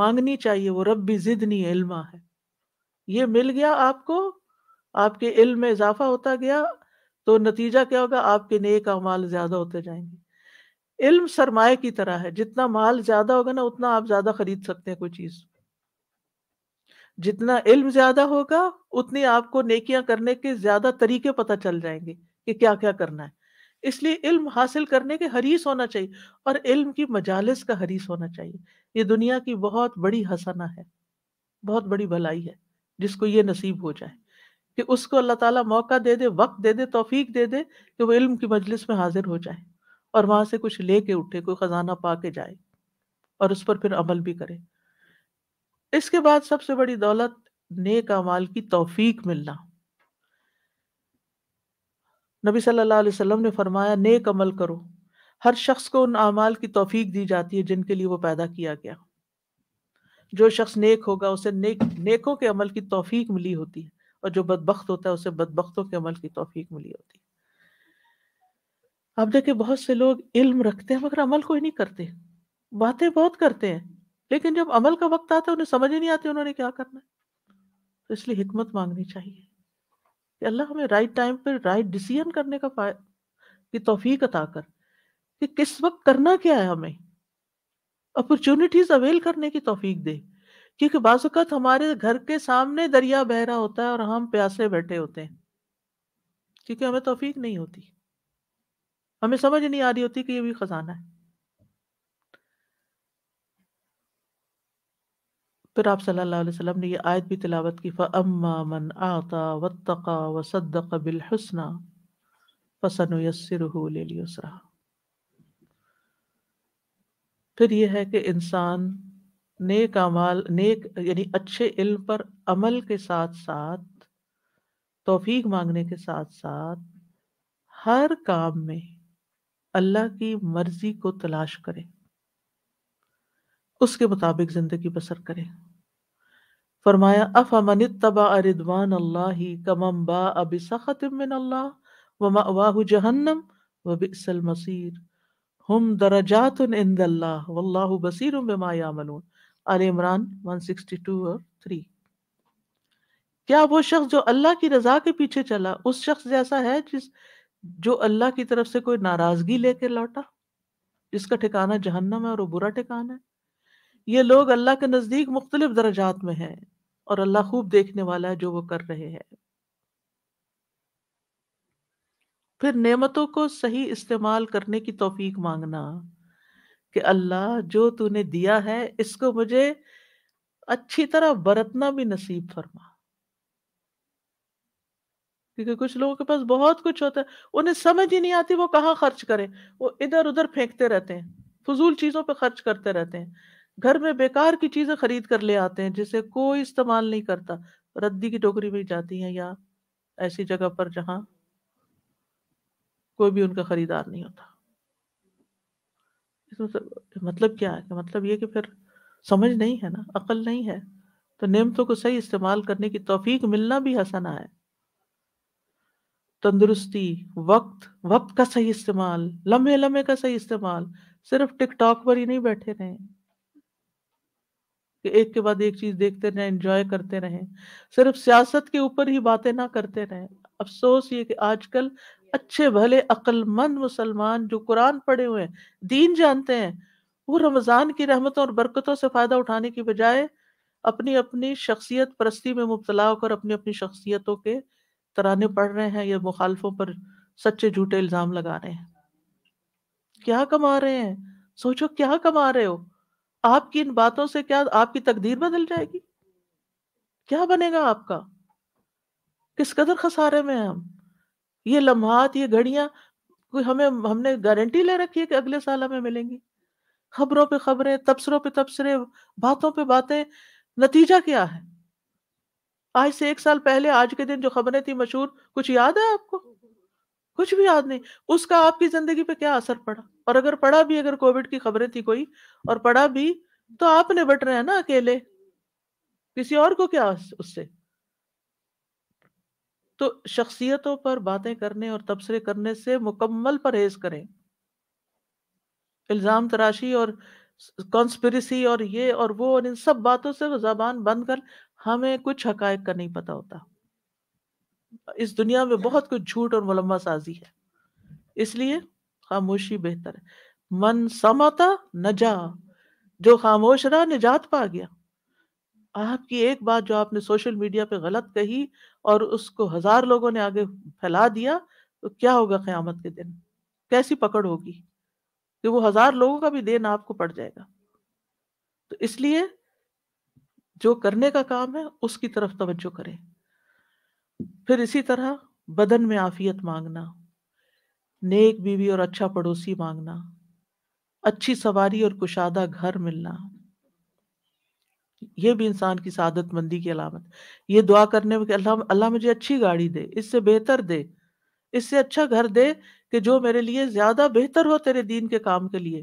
मांगनी चाहिए वो रब्बी जिदनी इल्मा है ये मिल गया आपको आपके इल्म में इजाफा होता गया तो नतीजा क्या होगा आपके नेक अमाल ज्यादा होते जाएंगे इल्म सरमाए की तरह है जितना माल ज्यादा होगा ना उतना आप ज्यादा खरीद सकते हैं कोई चीज जितना इल्म ज्यादा होगा उतनी आपको नेकियां करने के ज्यादा तरीके पता चल जाएंगे कि क्या क्या करना है इसलिए इल्म हासिल करने के हरीस होना चाहिए और इल्म की मजालस का हरीस होना चाहिए ये दुनिया की बहुत बड़ी हसना है बहुत बड़ी भलाई है जिसको ये नसीब हो जाए कि उसको अल्लाह ताला मौका दे दे वक्त दे दे तौफीक दे दे कि वो इल्म की मजलिस में हाजिर हो जाए और वहां से कुछ लेके उठे कोई खजाना पा के जाए और उस पर फिर अमल भी करे इसके बाद सबसे बड़ी दौलत नेक अमाल की तौफीक मिलना नबी सल्लल्लाहु अलैहि वसल्लम ने फरमाया नेक अमल करो हर शख्स को उन अमाल की तौफीक दी जाती है जिनके लिए वो पैदा किया गया जो शख्स नेक होगा उसे नेक नेकों के अमल की तौफीक मिली होती है और जो बदबख्त होता है उसे बदबख्तों के अमल की तौफीक मिली होती है आप देखे बहुत से लोग इल्म रखते हैं मगर अमल कोई नहीं करते बातें बहुत करते हैं लेकिन जब अमल का वक्त आता है उन्हें समझ ही नहीं आती उन्होंने क्या करना है तो इसलिए हिकमत मांगनी चाहिए कि अल्लाह हमें राइट टाइम पर राइट डिसीजन करने का की तोफीक अता कर कि किस वक्त करना क्या है हमें अपॉर्चुनिटीज अवेल करने की तोफीक दे क्योंकि बाज़त हमारे घर के सामने दरिया बह रहा होता है और हम प्यासे बैठे होते हैं क्योंकि हमें तोफीक नहीं होती हमें समझ नहीं आ रही होती कि ये भी खजाना है फिर आप सल्लल्लाहु अलैहि वसल्लम ने ये आयत भी तिलावत की फअम्मा मन आता वत्तका वसद्दक बिलहसना फसन यसरसरा फिर ये है कि इंसान नेक अमाल नेक यानी अच्छे इल्म पर अमल के साथ साथ तौफीक मांगने के साथ साथ हर काम में अल्लाह की मर्जी को तलाश करें उसके मुताबिक जिंदगी बसर करें फरमाया अफ अमन तबा रिदवान अल्लाह कमम बा अब सखतमिन वाह जहन्नम वबिसल मसीर हम दराजात दरजात इंदल्लाह वल्लाहु बसीर बिमा मनून आल इमरान 162 और 3 क्या वो शख्स जो अल्लाह की रजा के पीछे चला उस शख्स जैसा है जिस जो अल्लाह की तरफ से कोई नाराजगी लेके लौटा जिसका ठिकाना जहन्नम है और वो बुरा ठिकाना है ये लोग अल्लाह के नज़दीक मुख्तलिफ दर्जात में है और अल्लाह खूब देखने वाला है जो वो कर रहे हैं फिर नेमतों को सही इस्तेमाल करने की तोफीक मांगना कि अल्लाह जो तूने दिया है इसको मुझे अच्छी तरह बरतना भी नसीब फरमा क्योंकि कुछ लोगों के पास बहुत कुछ होता है उन्हें समझ ही नहीं आती वो कहाँ खर्च करें वो इधर उधर फेंकते रहते हैं फजूल चीज़ों पर खर्च करते रहते हैं घर में बेकार की चीज़ें खरीद कर ले आते हैं जिसे कोई इस्तेमाल नहीं करता रद्दी की टोकरी में जाती हैं या ऐसी जगह पर जहां कोई भी उनका खरीदार नहीं होता इसमें मतलब क्या है मतलब ये कि फिर समझ नहीं है ना अकल नहीं है तो नेमतों को सही इस्तेमाल करने की तोफीक मिलना भी हसना है तंदुरुस्ती वक्त वक्त का सही इस्तेमाल लम्हे लम्हे का सही इस्तेमाल सिर्फ टिकटॉक पर ही नहीं बैठे रहे कि एक के बाद एक चीज देखते रहे एंजॉय करते रहे सिर्फ सियासत के ऊपर ही बातें ना करते रहे अफसोस ये कि आजकल अच्छे भले अक्लमंद मुसलमान जो कुरान पढ़े हुए हैं दीन जानते हैं वो रमज़ान की रहमतों और बरकतों से फ़ायदा उठाने की बजाय अपनी अपनी शख्सियत परस्ती में मुबतला होकर अपनी अपनी शख्सियतों के तराने पढ़ रहे हैं या मुखालफों पर सच्चे झूठे इल्ज़ाम लगा रहे हैं क्या कमा रहे हैं सोचो क्या कमा रहे हो आपकी इन बातों से क्या आपकी तकदीर बदल जाएगी क्या बनेगा आपका किस कदर खसारे में हम ये लम्हात ये घड़िया कोई हमें हमने गारंटी ले रखी है कि अगले साल हमें मिलेंगी खबरों पे खबरें तबसरों पे तबसरे बातों पे बातें नतीजा क्या है आज से एक साल पहले आज के दिन जो खबरें थी मशहूर कुछ याद है आपको कुछ भी याद नहीं उसका आपकी जिंदगी पे क्या असर पड़ा और अगर पड़ा भी अगर कोविड की खबरें थी कोई और पड़ा भी तो आप निबट रहे हैं ना अकेले किसी और को क्या उससे तो शख्सियतों पर बातें करने और तबसरे करने से मुकम्मल परहेज करें इल्जाम तराशी और कॉन्स्पिरसी और ये और वो और इन सब बातों से जबान बंद कर हमें कुछ हकायक का नहीं पता होता इस दुनिया में हाँ। बहुत कुछ झूठ और मुलम्मा साजी है इसलिए खामोशी बेहतर है मन समाता नजा जो खामोश रहा निजात पा गया आपकी एक बात जो आपने सोशल मीडिया पे गलत कही और उसको हजार लोगों ने आगे फैला दिया तो क्या होगा क्यामत के दिन कैसी पकड़ होगी कि वो हजार लोगों का भी देन आपको पड़ जाएगा तो इसलिए जो करने का काम है उसकी तरफ तवज्जो करें फिर इसी तरह बदन में आफियत मांगना नेक बीवी और अच्छा पड़ोसी मांगना अच्छी सवारी और कुशादा घर मिलना ये भी इंसान की सादत मंदी की अलामत ये दुआ करने में अल्लाह अल्लाह मुझे अच्छी गाड़ी दे इससे बेहतर दे इससे अच्छा घर दे कि जो मेरे लिए ज्यादा बेहतर हो तेरे दीन के काम के लिए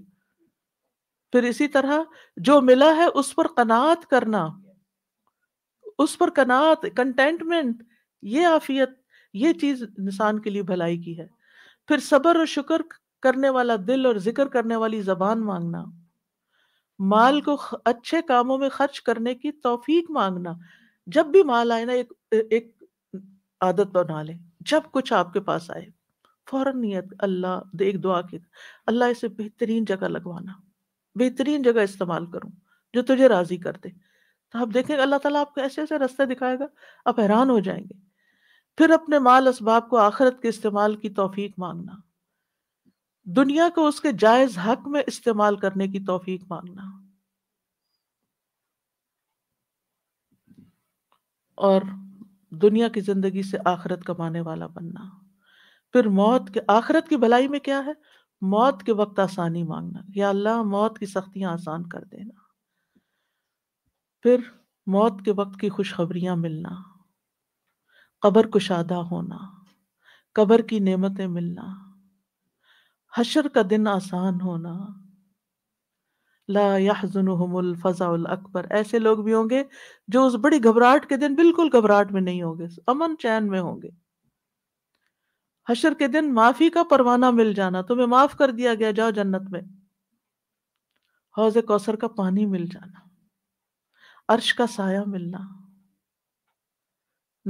फिर इसी तरह जो मिला है उस पर कनात करना उस पर कनात कंटेंटमेंट ये आफियत ये चीज इंसान के लिए भलाई की है फिर सबर और शुक्र करने वाला दिल और जिक्र करने वाली जबान मांगना माल को अच्छे कामों में खर्च करने की तोफीक मांगना जब भी माल आए ना एक एक आदत बना ले जब कुछ आपके पास आए फौरन नियत अल्लाह एक दुआ की अल्लाह इसे बेहतरीन जगह लगवाना बेहतरीन जगह इस्तेमाल करूं जो तुझे राजी कर दे तो आप देखेंगे अल्लाह ताला आपको ऐसे ऐसे रास्ते दिखाएगा आप हैरान हो जाएंगे फिर अपने माल इसबाब को आखिरत के इस्तेमाल की तौफीक मांगना दुनिया को उसके जायज हक में इस्तेमाल करने की तौफीक मांगना और दुनिया की जिंदगी से आखिरत कमाने वाला बनना फिर मौत के आखिरत की भलाई में क्या है मौत के वक्त आसानी मांगना या अल्लाह मौत की सख्तियां आसान कर देना फिर मौत के वक्त की खुशखबरियाँ मिलना कबर कुशादा होना कबर की नेमतें मिलना हशर का दिन आसान होना ला यहजुनहमुल फजाउल अकबर ऐसे लोग भी होंगे जो उस बड़ी घबराहट के दिन बिल्कुल घबराहट में नहीं होंगे अमन चैन में होंगे हशर के दिन माफी का परवाना मिल जाना तुम्हें माफ कर दिया गया जाओ जन्नत में हौज कौसर का पानी मिल जाना अर्श का साया मिलना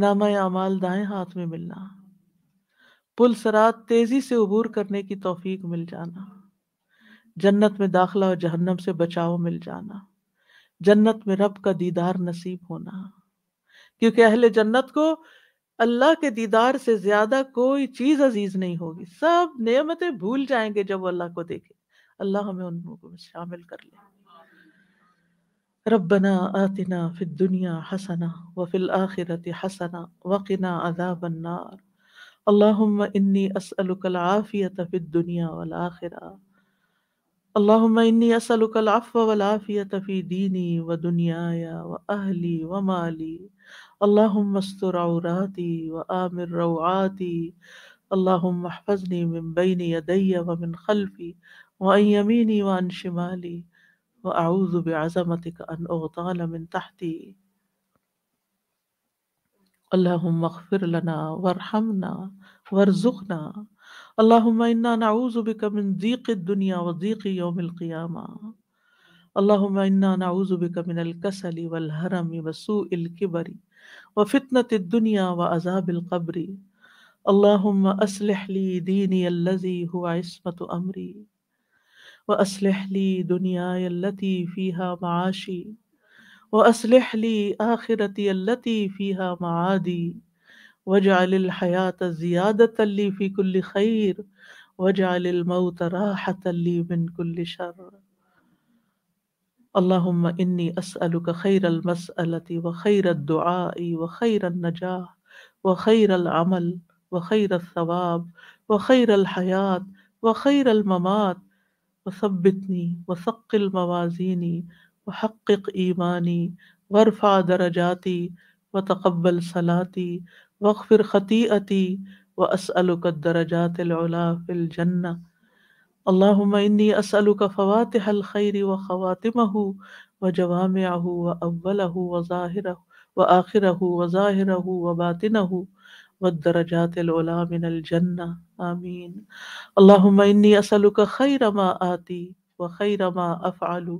नामा अमाल दाएं हाथ में मिलना पुल सरात तेजी से उबूर करने की तौफीक मिल जाना जन्नत में दाखला और जहन्नम से बचाव मिल जाना जन्नत में रब का दीदार नसीब होना क्योंकि अहले जन्नत को अल्लाह के दीदार से ज्यादा कोई चीज अजीज नहीं होगी सब नियमतें भूल जाएंगे जब वो अल्लाह को देखे अल्लाह हमें उन लोगों में शामिल कर ले ربنا آتنا في الدنيا حسنة وفي الآخرة حسنة وقنا عذاب النار اللهم إني أسألك العافية في الدنيا والآخرة اللهم إني أسألك العفو والعافية في ديني ودنياي وأهلي ومالي اللهم استر عوراتي وآمن روعاتي اللهم احفظني من بين يدي ومن خلفي وعن يميني وعن شمالي وأعوذ بعظمتك أن أغتال من تحتي اللهم اغفر لنا وارحمنا وارزقنا اللهم إنا نعوذ بك من ضيق الدنيا وضيق يوم القيامة اللهم إنا نعوذ بك من الكسل والهرم وسوء الكبر وفتنة الدنيا وعذاب القبر اللهم أصلح لي ديني الذي هو عصمة أمري واصلح لي دنياي التي فيها معاشي واصلح لي اخرتي التي فيها معادي واجعل الحياه زياده لي في كل خير واجعل الموت راحه لي من كل شر اللهم اني اسالك خير المساله وخير الدعاء وخير النجاح وخير العمل وخير الثواب وخير الحياه وخير الممات وثبتني وثقل موازيني وحقق إيماني وارفع درجاتي وتقبل صلاتي واغفر خطيئتي وأسألك الدرجات العلا في الجنة اللهم إني أسألك فواتح الخير وخواتمه وجوامعه وأوله وظاهره وآخره وظاهره وباطنه والدرجات العلا من الجنة آمين اللهم إني أسألك خير ما آتي وخير ما أفعل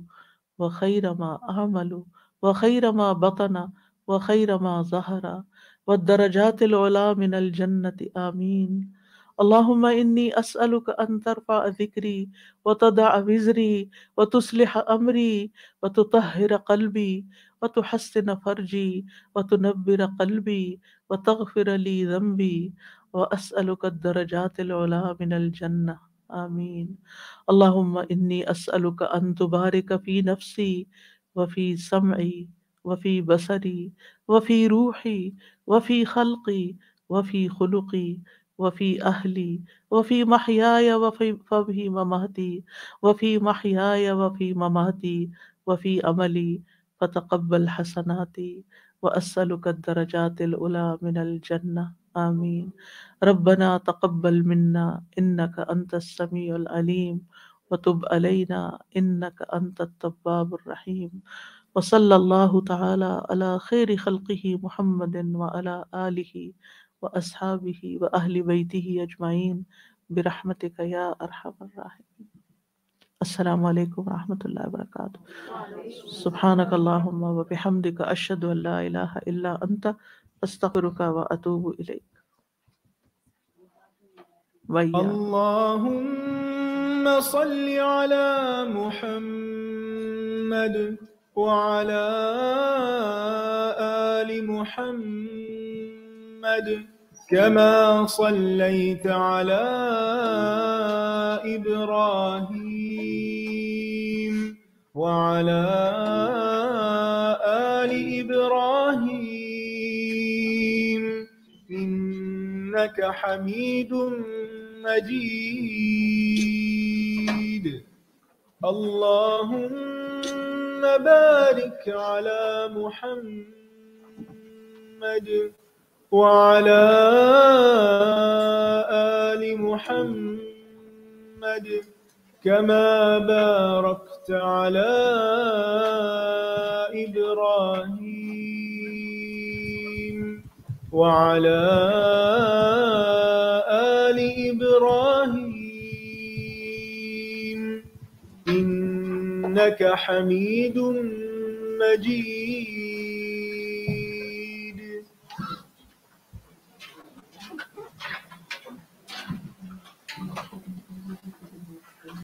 وخير ما أعمل وخير ما بطن وخير ما ظهر والدرجات العلا من الجنة آمين اللهم إني أسألك أن ترفع ذكري وتضع وزري وتصلح أمري وتطهر قلبي وتحسن فرجي وتنبر قلبي وتغفر لي ذنبي وأسألك الدرجات العلى من الجنة آمين اللهم إني أسألك أن تبارك في نفسي وفي سمعي وفي بصري وفي روحي وفي خلقي وفي خلقي وفي أهلي وفي محياي وفي مماتي وفي محياي وفي مماتي وفي أملي فتقبل حسناتي وأسألك الدرجات الأولى من الجنة آمين ربنا تقبل منا إنك أنت السميع العليم وتب علينا إنك أنت التواب الرحيم وصلى الله تعالى على خير خلقه محمد وعلى آله وأصحابه وأهل بيته أجمعين برحمتك يا أرحم الراحمين السلام عليكم ورحمة الله وبركاته سبحانك اللهم وبحمدك أشهد أن لا إله إلا أنت أستغفرك وأتوب إليك ويا. اللهم صل على محمد وعلى آل محمد كما صليت على ابراهيم وعلى ال ابراهيم انك حميد مجيد اللهم بارك على محمد وعلى آل محمد كما باركت على إبراهيم وعلى آل إبراهيم إنك حميد مجيد